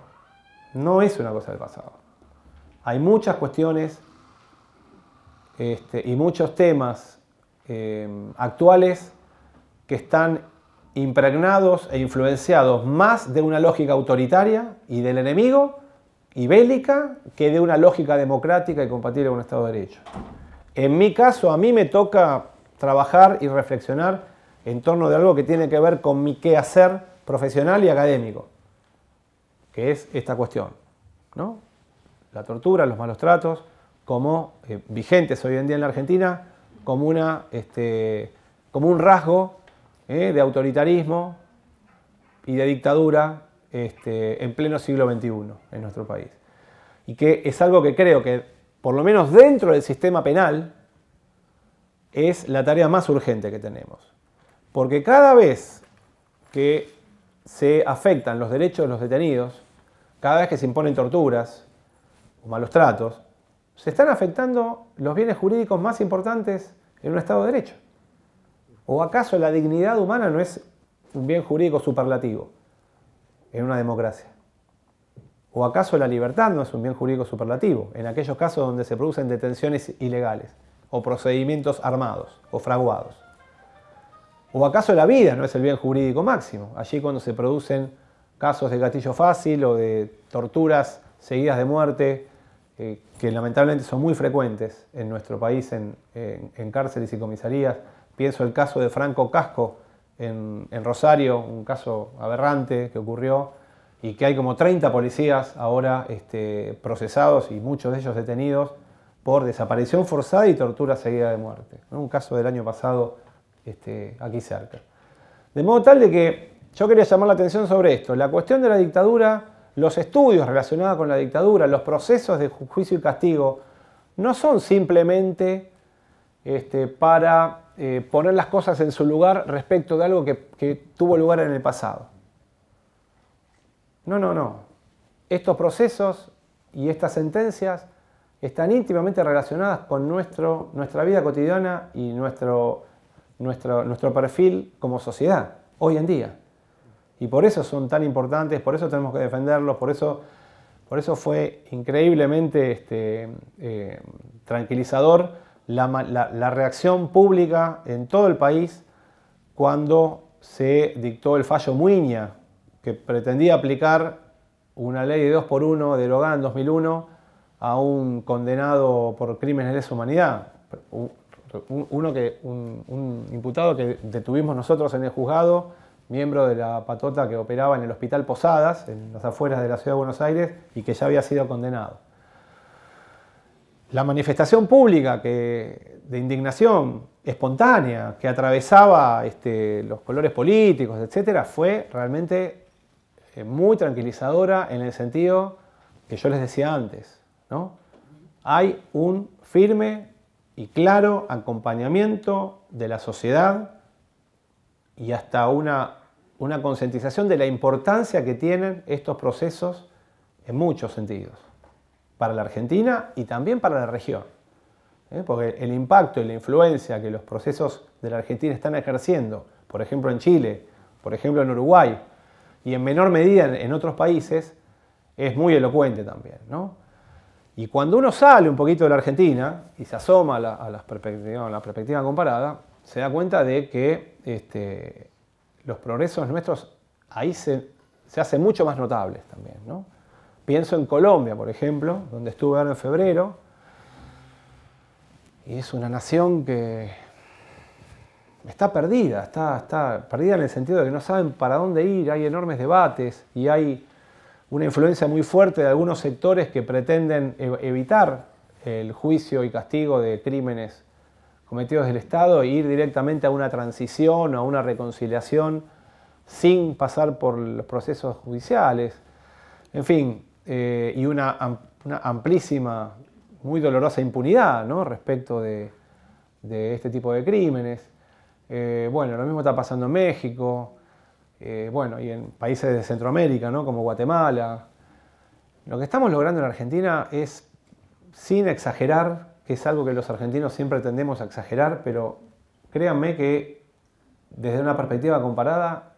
no es una cosa del pasado. Hay muchas cuestiones este, y muchos temas eh, actuales que están impregnados e influenciados más de una lógica autoritaria y del enemigo y bélica que de una lógica democrática y compatible con el Estado de Derecho. En mi caso, a mí me toca trabajar y reflexionar en torno de algo que tiene que ver con mi quehacer profesional y académico, que es esta cuestión, La tortura, los malos tratos, como eh, vigentes hoy en día en la Argentina, como, una, este, como un rasgo eh, de autoritarismo y de dictadura este, en pleno siglo XXI en nuestro país. Y que es algo que creo que por lo menos dentro del sistema penal, es la tarea más urgente que tenemos. Porque cada vez que se afectan los derechos de los detenidos, cada vez que se imponen torturas o malos tratos, se están afectando los bienes jurídicos más importantes en un Estado de Derecho. ¿O acaso la dignidad humana no es un bien jurídico superlativo en una democracia? ¿O acaso la libertad no es un bien jurídico superlativo, en aquellos casos donde se producen detenciones ilegales, o procedimientos armados, o fraguados? ¿O acaso la vida no es el bien jurídico máximo, allí cuando se producen casos de gatillo fácil o de torturas seguidas de muerte, eh, que lamentablemente son muy frecuentes en nuestro país, en, cárceles y comisarías? Pienso el caso de Franco Casco en Rosario, un caso aberrante que ocurrió y que hay como 30 policías ahora este, procesados y muchos de ellos detenidos por desaparición forzada y tortura seguida de muerte. Un caso del año pasado este, aquí cerca. De modo tal de que yo quería llamar la atención sobre esto. La cuestión de la dictadura, los estudios relacionados con la dictadura, los procesos de juicio y castigo, no son simplemente este, para eh, poner las cosas en su lugar respecto de algo que tuvo lugar en el pasado. No, no, no. Estos procesos y estas sentencias están íntimamente relacionadas con nuestro, nuestra vida cotidiana y nuestro, nuestro, perfil como sociedad hoy en día. Y por eso son tan importantes, por eso tenemos que defenderlos, por eso, por eso fue increíblemente este, eh, tranquilizador la, reacción pública en todo el país cuando se dictó el fallo Muña, que pretendía aplicar una ley de 2 por 1 de en 2001 a un condenado por crímenes de lesa humanidad. un, imputado que detuvimos nosotros en el juzgado, miembro de la patota que operaba en el Hospital Posadas, en las afueras de la Ciudad de Buenos Aires, y que ya había sido condenado. La manifestación pública que, de indignación espontánea que atravesaba este, los colores políticos, etc., fue realmente eh, muy tranquilizadora en el sentido que yo les decía antes. Hay un firme y claro acompañamiento de la sociedad y hasta una, concientización de la importancia que tienen estos procesos en muchos sentidos, para la Argentina y también para la región. ¿eh? Porque el impacto y la influencia que los procesos de la Argentina están ejerciendo, por ejemplo en Chile, por ejemplo en Uruguay, y en menor medida en otros países, es muy elocuente también. Y cuando uno sale un poquito de la Argentina y se asoma a la, perspectiva, comparada, se da cuenta de que este, los progresos nuestros ahí se, se, hacen mucho más notables también. Pienso en Colombia, por ejemplo, donde estuve en febrero, y es una nación que está perdida, está, perdida en el sentido de que no saben para dónde ir, hay enormes debates y hay una influencia muy fuerte de algunos sectores que pretenden e, evitar el juicio y castigo de crímenes cometidos del Estado e ir directamente a una transición o a una reconciliación sin pasar por los procesos judiciales. En fin, eh, y una, amplísima, muy dolorosa impunidad respecto de este tipo de crímenes. Eh, bueno, lo mismo está pasando en México, eh, bueno, y en países de Centroamérica, ¿no? como Guatemala. Lo que estamos logrando en Argentina es, sin exagerar, que es algo que los argentinos siempre tendemos a exagerar, pero créanme que desde una perspectiva comparada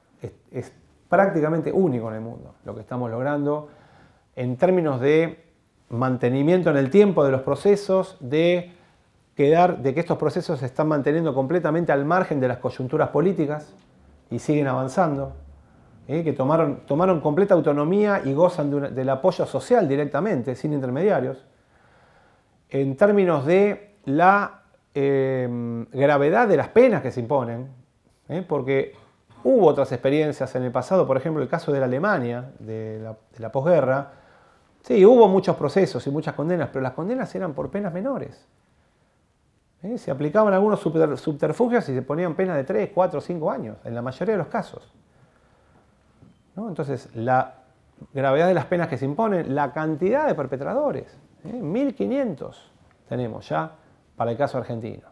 es prácticamente único en el mundo lo que estamos logrando en términos de mantenimiento en el tiempo de los procesos, de quedar de que estos procesos se están manteniendo completamente al margen de las coyunturas políticas y siguen avanzando, ¿eh? que tomaron, tomaron, completa autonomía y gozan del apoyo social directamente, sin intermediarios, en términos de la eh, gravedad de las penas que se imponen, ¿eh? porque hubo otras experiencias en el pasado, por ejemplo el caso de la Alemania, de la, de la posguerra, sí, hubo muchos procesos y muchas condenas, pero las condenas eran por penas menores. ¿Eh? Se aplicaban algunos subterfugios y se ponían penas de 3, 4, 5 años, en la mayoría de los casos. Entonces, la gravedad de las penas que se imponen, la cantidad de perpetradores, 1.500 ¿eh? tenemos ya para el caso argentino.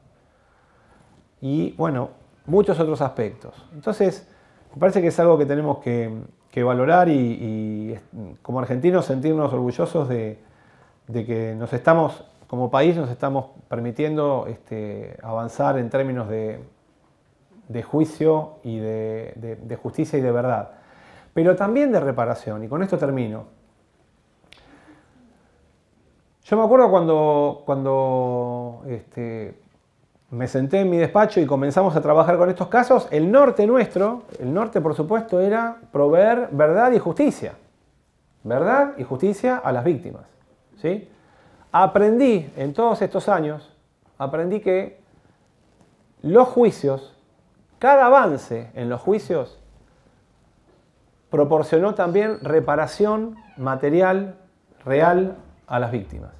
Y bueno, muchos otros aspectos. Entonces, me parece que es algo que tenemos que, valorar y, como argentinos sentirnos orgullosos de que nos estamos como país nos estamos permitiendo este, avanzar en términos de, juicio y de, justicia y de verdad, pero también de reparación, y con esto termino. Yo me acuerdo cuando, cuando este, me senté en mi despacho y comenzamos a trabajar con estos casos, el norte nuestro, el norte por supuesto, era proveer verdad y justicia. Verdad y justicia a las víctimas. ¿sí? Aprendí en todos estos años, aprendí que los juicios, cada avance en los juicios, proporcionó también reparación material, real, a las víctimas.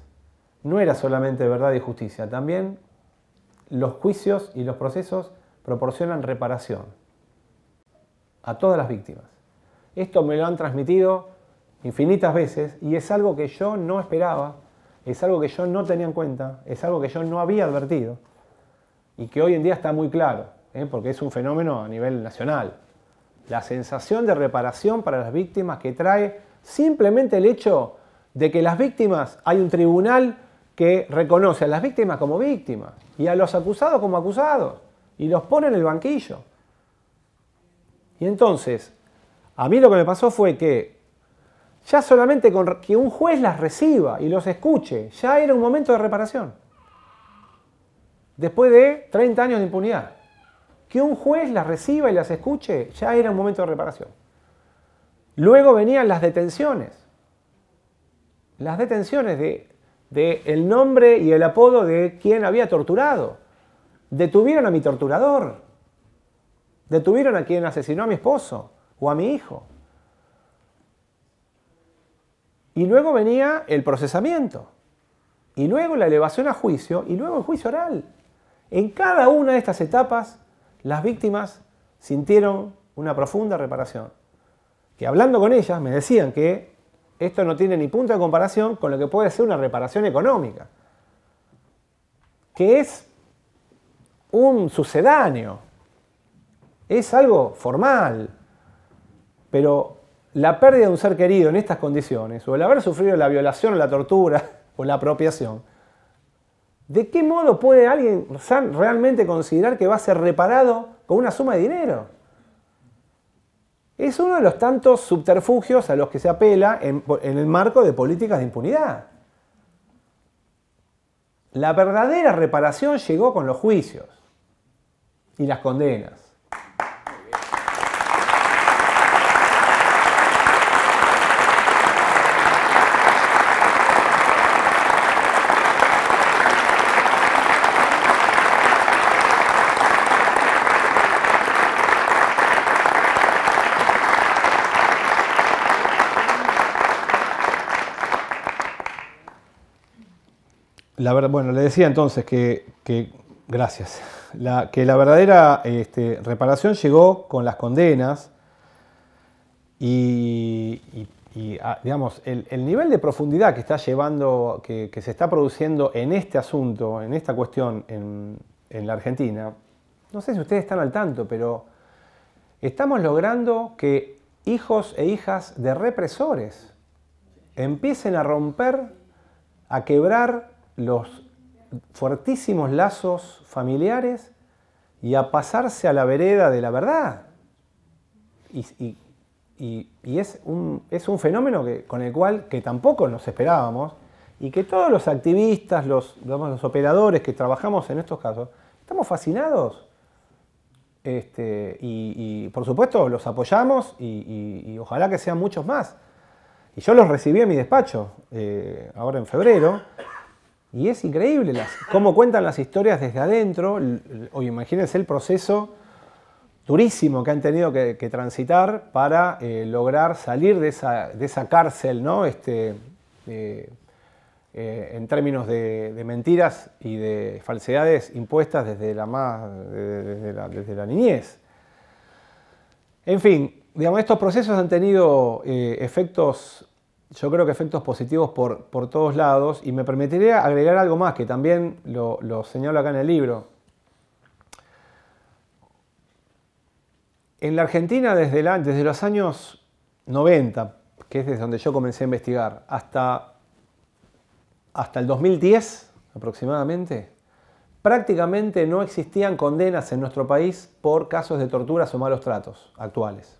No era solamente verdad y justicia, también los juicios y los procesos proporcionan reparación a todas las víctimas. Esto me lo han transmitido infinitas veces y es algo que yo no esperaba es algo que yo no tenía en cuenta, es algo que yo no había advertido y que hoy en día está muy claro, ¿eh? porque es un fenómeno a nivel nacional. La sensación de reparación para las víctimas que trae simplemente el hecho de que las víctimas, hay un tribunal que reconoce a las víctimas como víctimas y a los acusados como acusados y los pone en el banquillo. Y entonces, a mí lo que me pasó fue que ya solamente con que un juez las reciba y los escuche, ya era un momento de reparación. Después de 30 años de impunidad. Que un juez las reciba y las escuche, ya era un momento de reparación. Luego venían las detenciones. Las detenciones de, el nombre y el apodo de quien había torturado. Detuvieron a mi torturador. Detuvieron a quien asesinó a mi esposo o a mi hijo. Y luego venía el procesamiento. Y luego la elevación a juicio y luego el juicio oral. En cada una de estas etapas, las víctimas sintieron una profunda reparación. Que hablando con ellas me decían que esto no tiene ni punto de comparación con lo que puede ser una reparación económica. Que es un sucedáneo. Es algo formal. Pero la pérdida de un ser querido en estas condiciones, o el haber sufrido la violación la tortura o la apropiación, ¿de qué modo puede alguien realmente considerar que va a ser reparado con una suma de dinero? Es uno de los tantos subterfugios a los que se apela en el marco de políticas de impunidad. La verdadera reparación llegó con los juicios y las condenas. bueno, le decía entonces que, gracias, la, que la verdadera este, reparación llegó con las condenas y, ah, digamos, el, nivel de profundidad que está llevando, que, se está produciendo en este asunto, en esta cuestión en, la Argentina, no sé si ustedes están al tanto, pero estamos logrando que hijos e hijas de represores empiecen a romper, a quebrar los fuertísimos lazos familiares y a pasarse a la vereda de la verdad. Y, es, un, fenómeno con el cual que tampoco nos esperábamos y que todos los activistas, los, los operadores que trabajamos en estos casos, estamos fascinados. Este, y, por supuesto los apoyamos y ojalá que sean muchos más. Y yo los recibí en mi despacho, eh, ahora en febrero, y es increíble cómo cuentan las historias desde adentro. O imagínense el proceso durísimo que han tenido que, transitar para eh, lograr salir de esa, de esa cárcel, ¿no? Este, eh, eh, en términos de, mentiras y de falsedades impuestas desde la, más, desde la, desde la niñez. En fin, digamos, estos procesos han tenido efectos yo creo que efectos positivos por, todos lados y me permitiría agregar algo más que también lo, señalo acá en el libro. En la Argentina desde, los años 90, que es desde donde yo comencé a investigar, hasta, hasta el 2010 aproximadamente, prácticamente no existían condenas en nuestro país por casos de torturas o malos tratos actuales.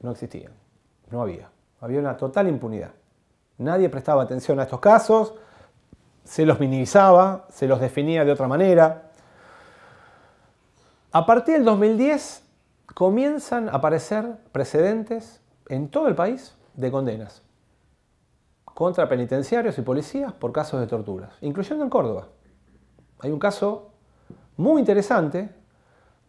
No existían, no había. Había una total impunidad. Nadie prestaba atención a estos casos, se los minimizaba, se los definía de otra manera. A partir del 2010 comienzan a aparecer precedentes en todo el país de condenas contra penitenciarios y policías por casos de torturas, incluyendo en Córdoba. Hay un caso muy interesante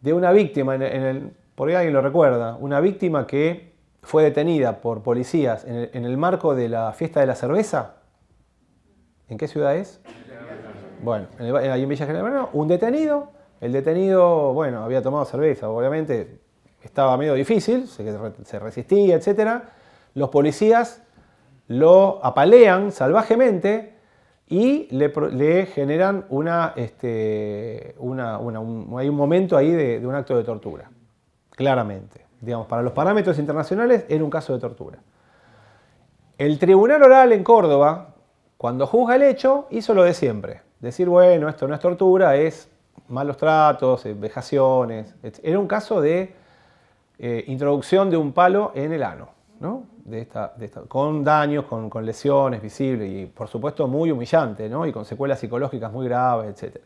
de una víctima, en el, por ahí alguien lo recuerda, una víctima que fue detenida por policías en el, marco de la fiesta de la cerveza. ¿En qué ciudad es? Bueno, en el, en Villa General un detenido. El detenido, bueno, había tomado cerveza, obviamente estaba medio difícil, se, resistía, etc. Los policías lo apalean salvajemente y le, generan una, este, hay un momento ahí de un acto de tortura, claramente para los parámetros internacionales era un caso de tortura. El tribunal oral en Córdoba, cuando juzga el hecho, hizo lo de siempre. Decir, bueno, esto no es tortura, es malos tratos, eh, vejaciones. Era un caso de eh, introducción de un palo en el ano, con daños, con, lesiones visibles y por supuesto muy humillante ¿no? y con secuelas psicológicas muy graves, etc.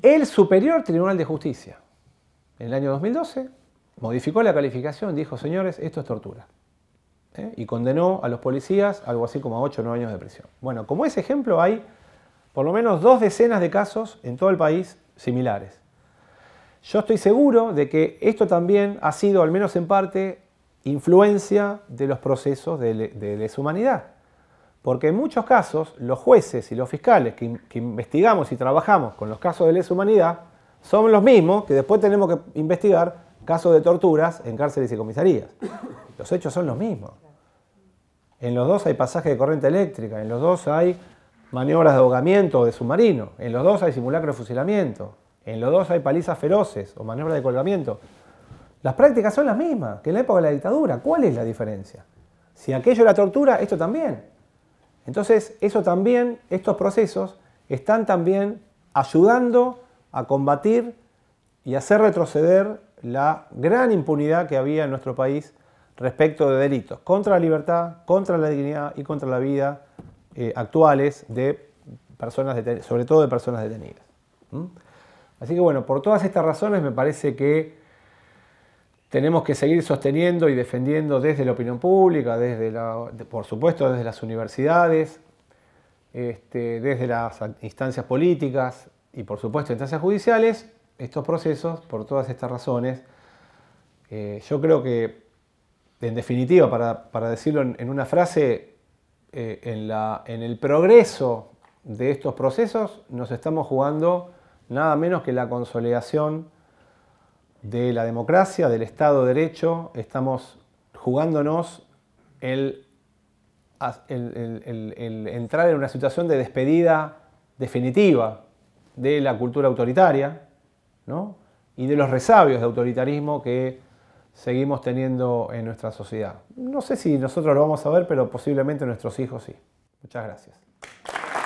El Superior Tribunal de Justicia en el año 2012, modificó la calificación, dijo, señores, esto es tortura. ¿eh? Y condenó a los policías algo así como a 8 o 9 años de prisión. Bueno, como ese ejemplo hay por lo menos dos decenas de casos en todo el país similares. Yo estoy seguro de que esto también ha sido, al menos en parte, influencia de los procesos de, deshumanidad. Porque en muchos casos los jueces y los fiscales que, que investigamos y trabajamos con los casos de humanidad, son los mismos que después tenemos que investigar casos de torturas en cárceles y comisarías. Los hechos son los mismos. En los dos hay pasaje de corriente eléctrica, en los dos hay maniobras de ahogamiento de submarino, en los dos hay simulacro de fusilamiento, en los dos hay palizas feroces o maniobras de colgamiento. Las prácticas son las mismas que en la época de la dictadura. ¿Cuál es la diferencia? Si aquello era tortura, esto también. Entonces, eso también, estos procesos, están también ayudando a combatir y hacer retroceder la gran impunidad que había en nuestro país respecto de delitos contra la libertad, contra la dignidad y contra la vida eh, actuales de personas, detenidas, sobre todo de personas detenidas. Así que bueno, por todas estas razones me parece que tenemos que seguir sosteniendo y defendiendo desde la opinión pública, desde la, por supuesto desde las universidades, este, desde las instancias políticas, y por supuesto en instancias judiciales, estos procesos, por todas estas razones, eh, yo creo que, en definitiva, para, decirlo en, una frase, eh, en, el progreso de estos procesos nos estamos jugando nada menos que la consolidación de la democracia, del Estado de Derecho, estamos jugándonos el entrar en una situación de despedida definitiva de la cultura autoritaria ¿no? y de los resabios de autoritarismo que seguimos teniendo en nuestra sociedad. No sé si nosotros lo vamos a ver, pero posiblemente nuestros hijos sí. Muchas gracias.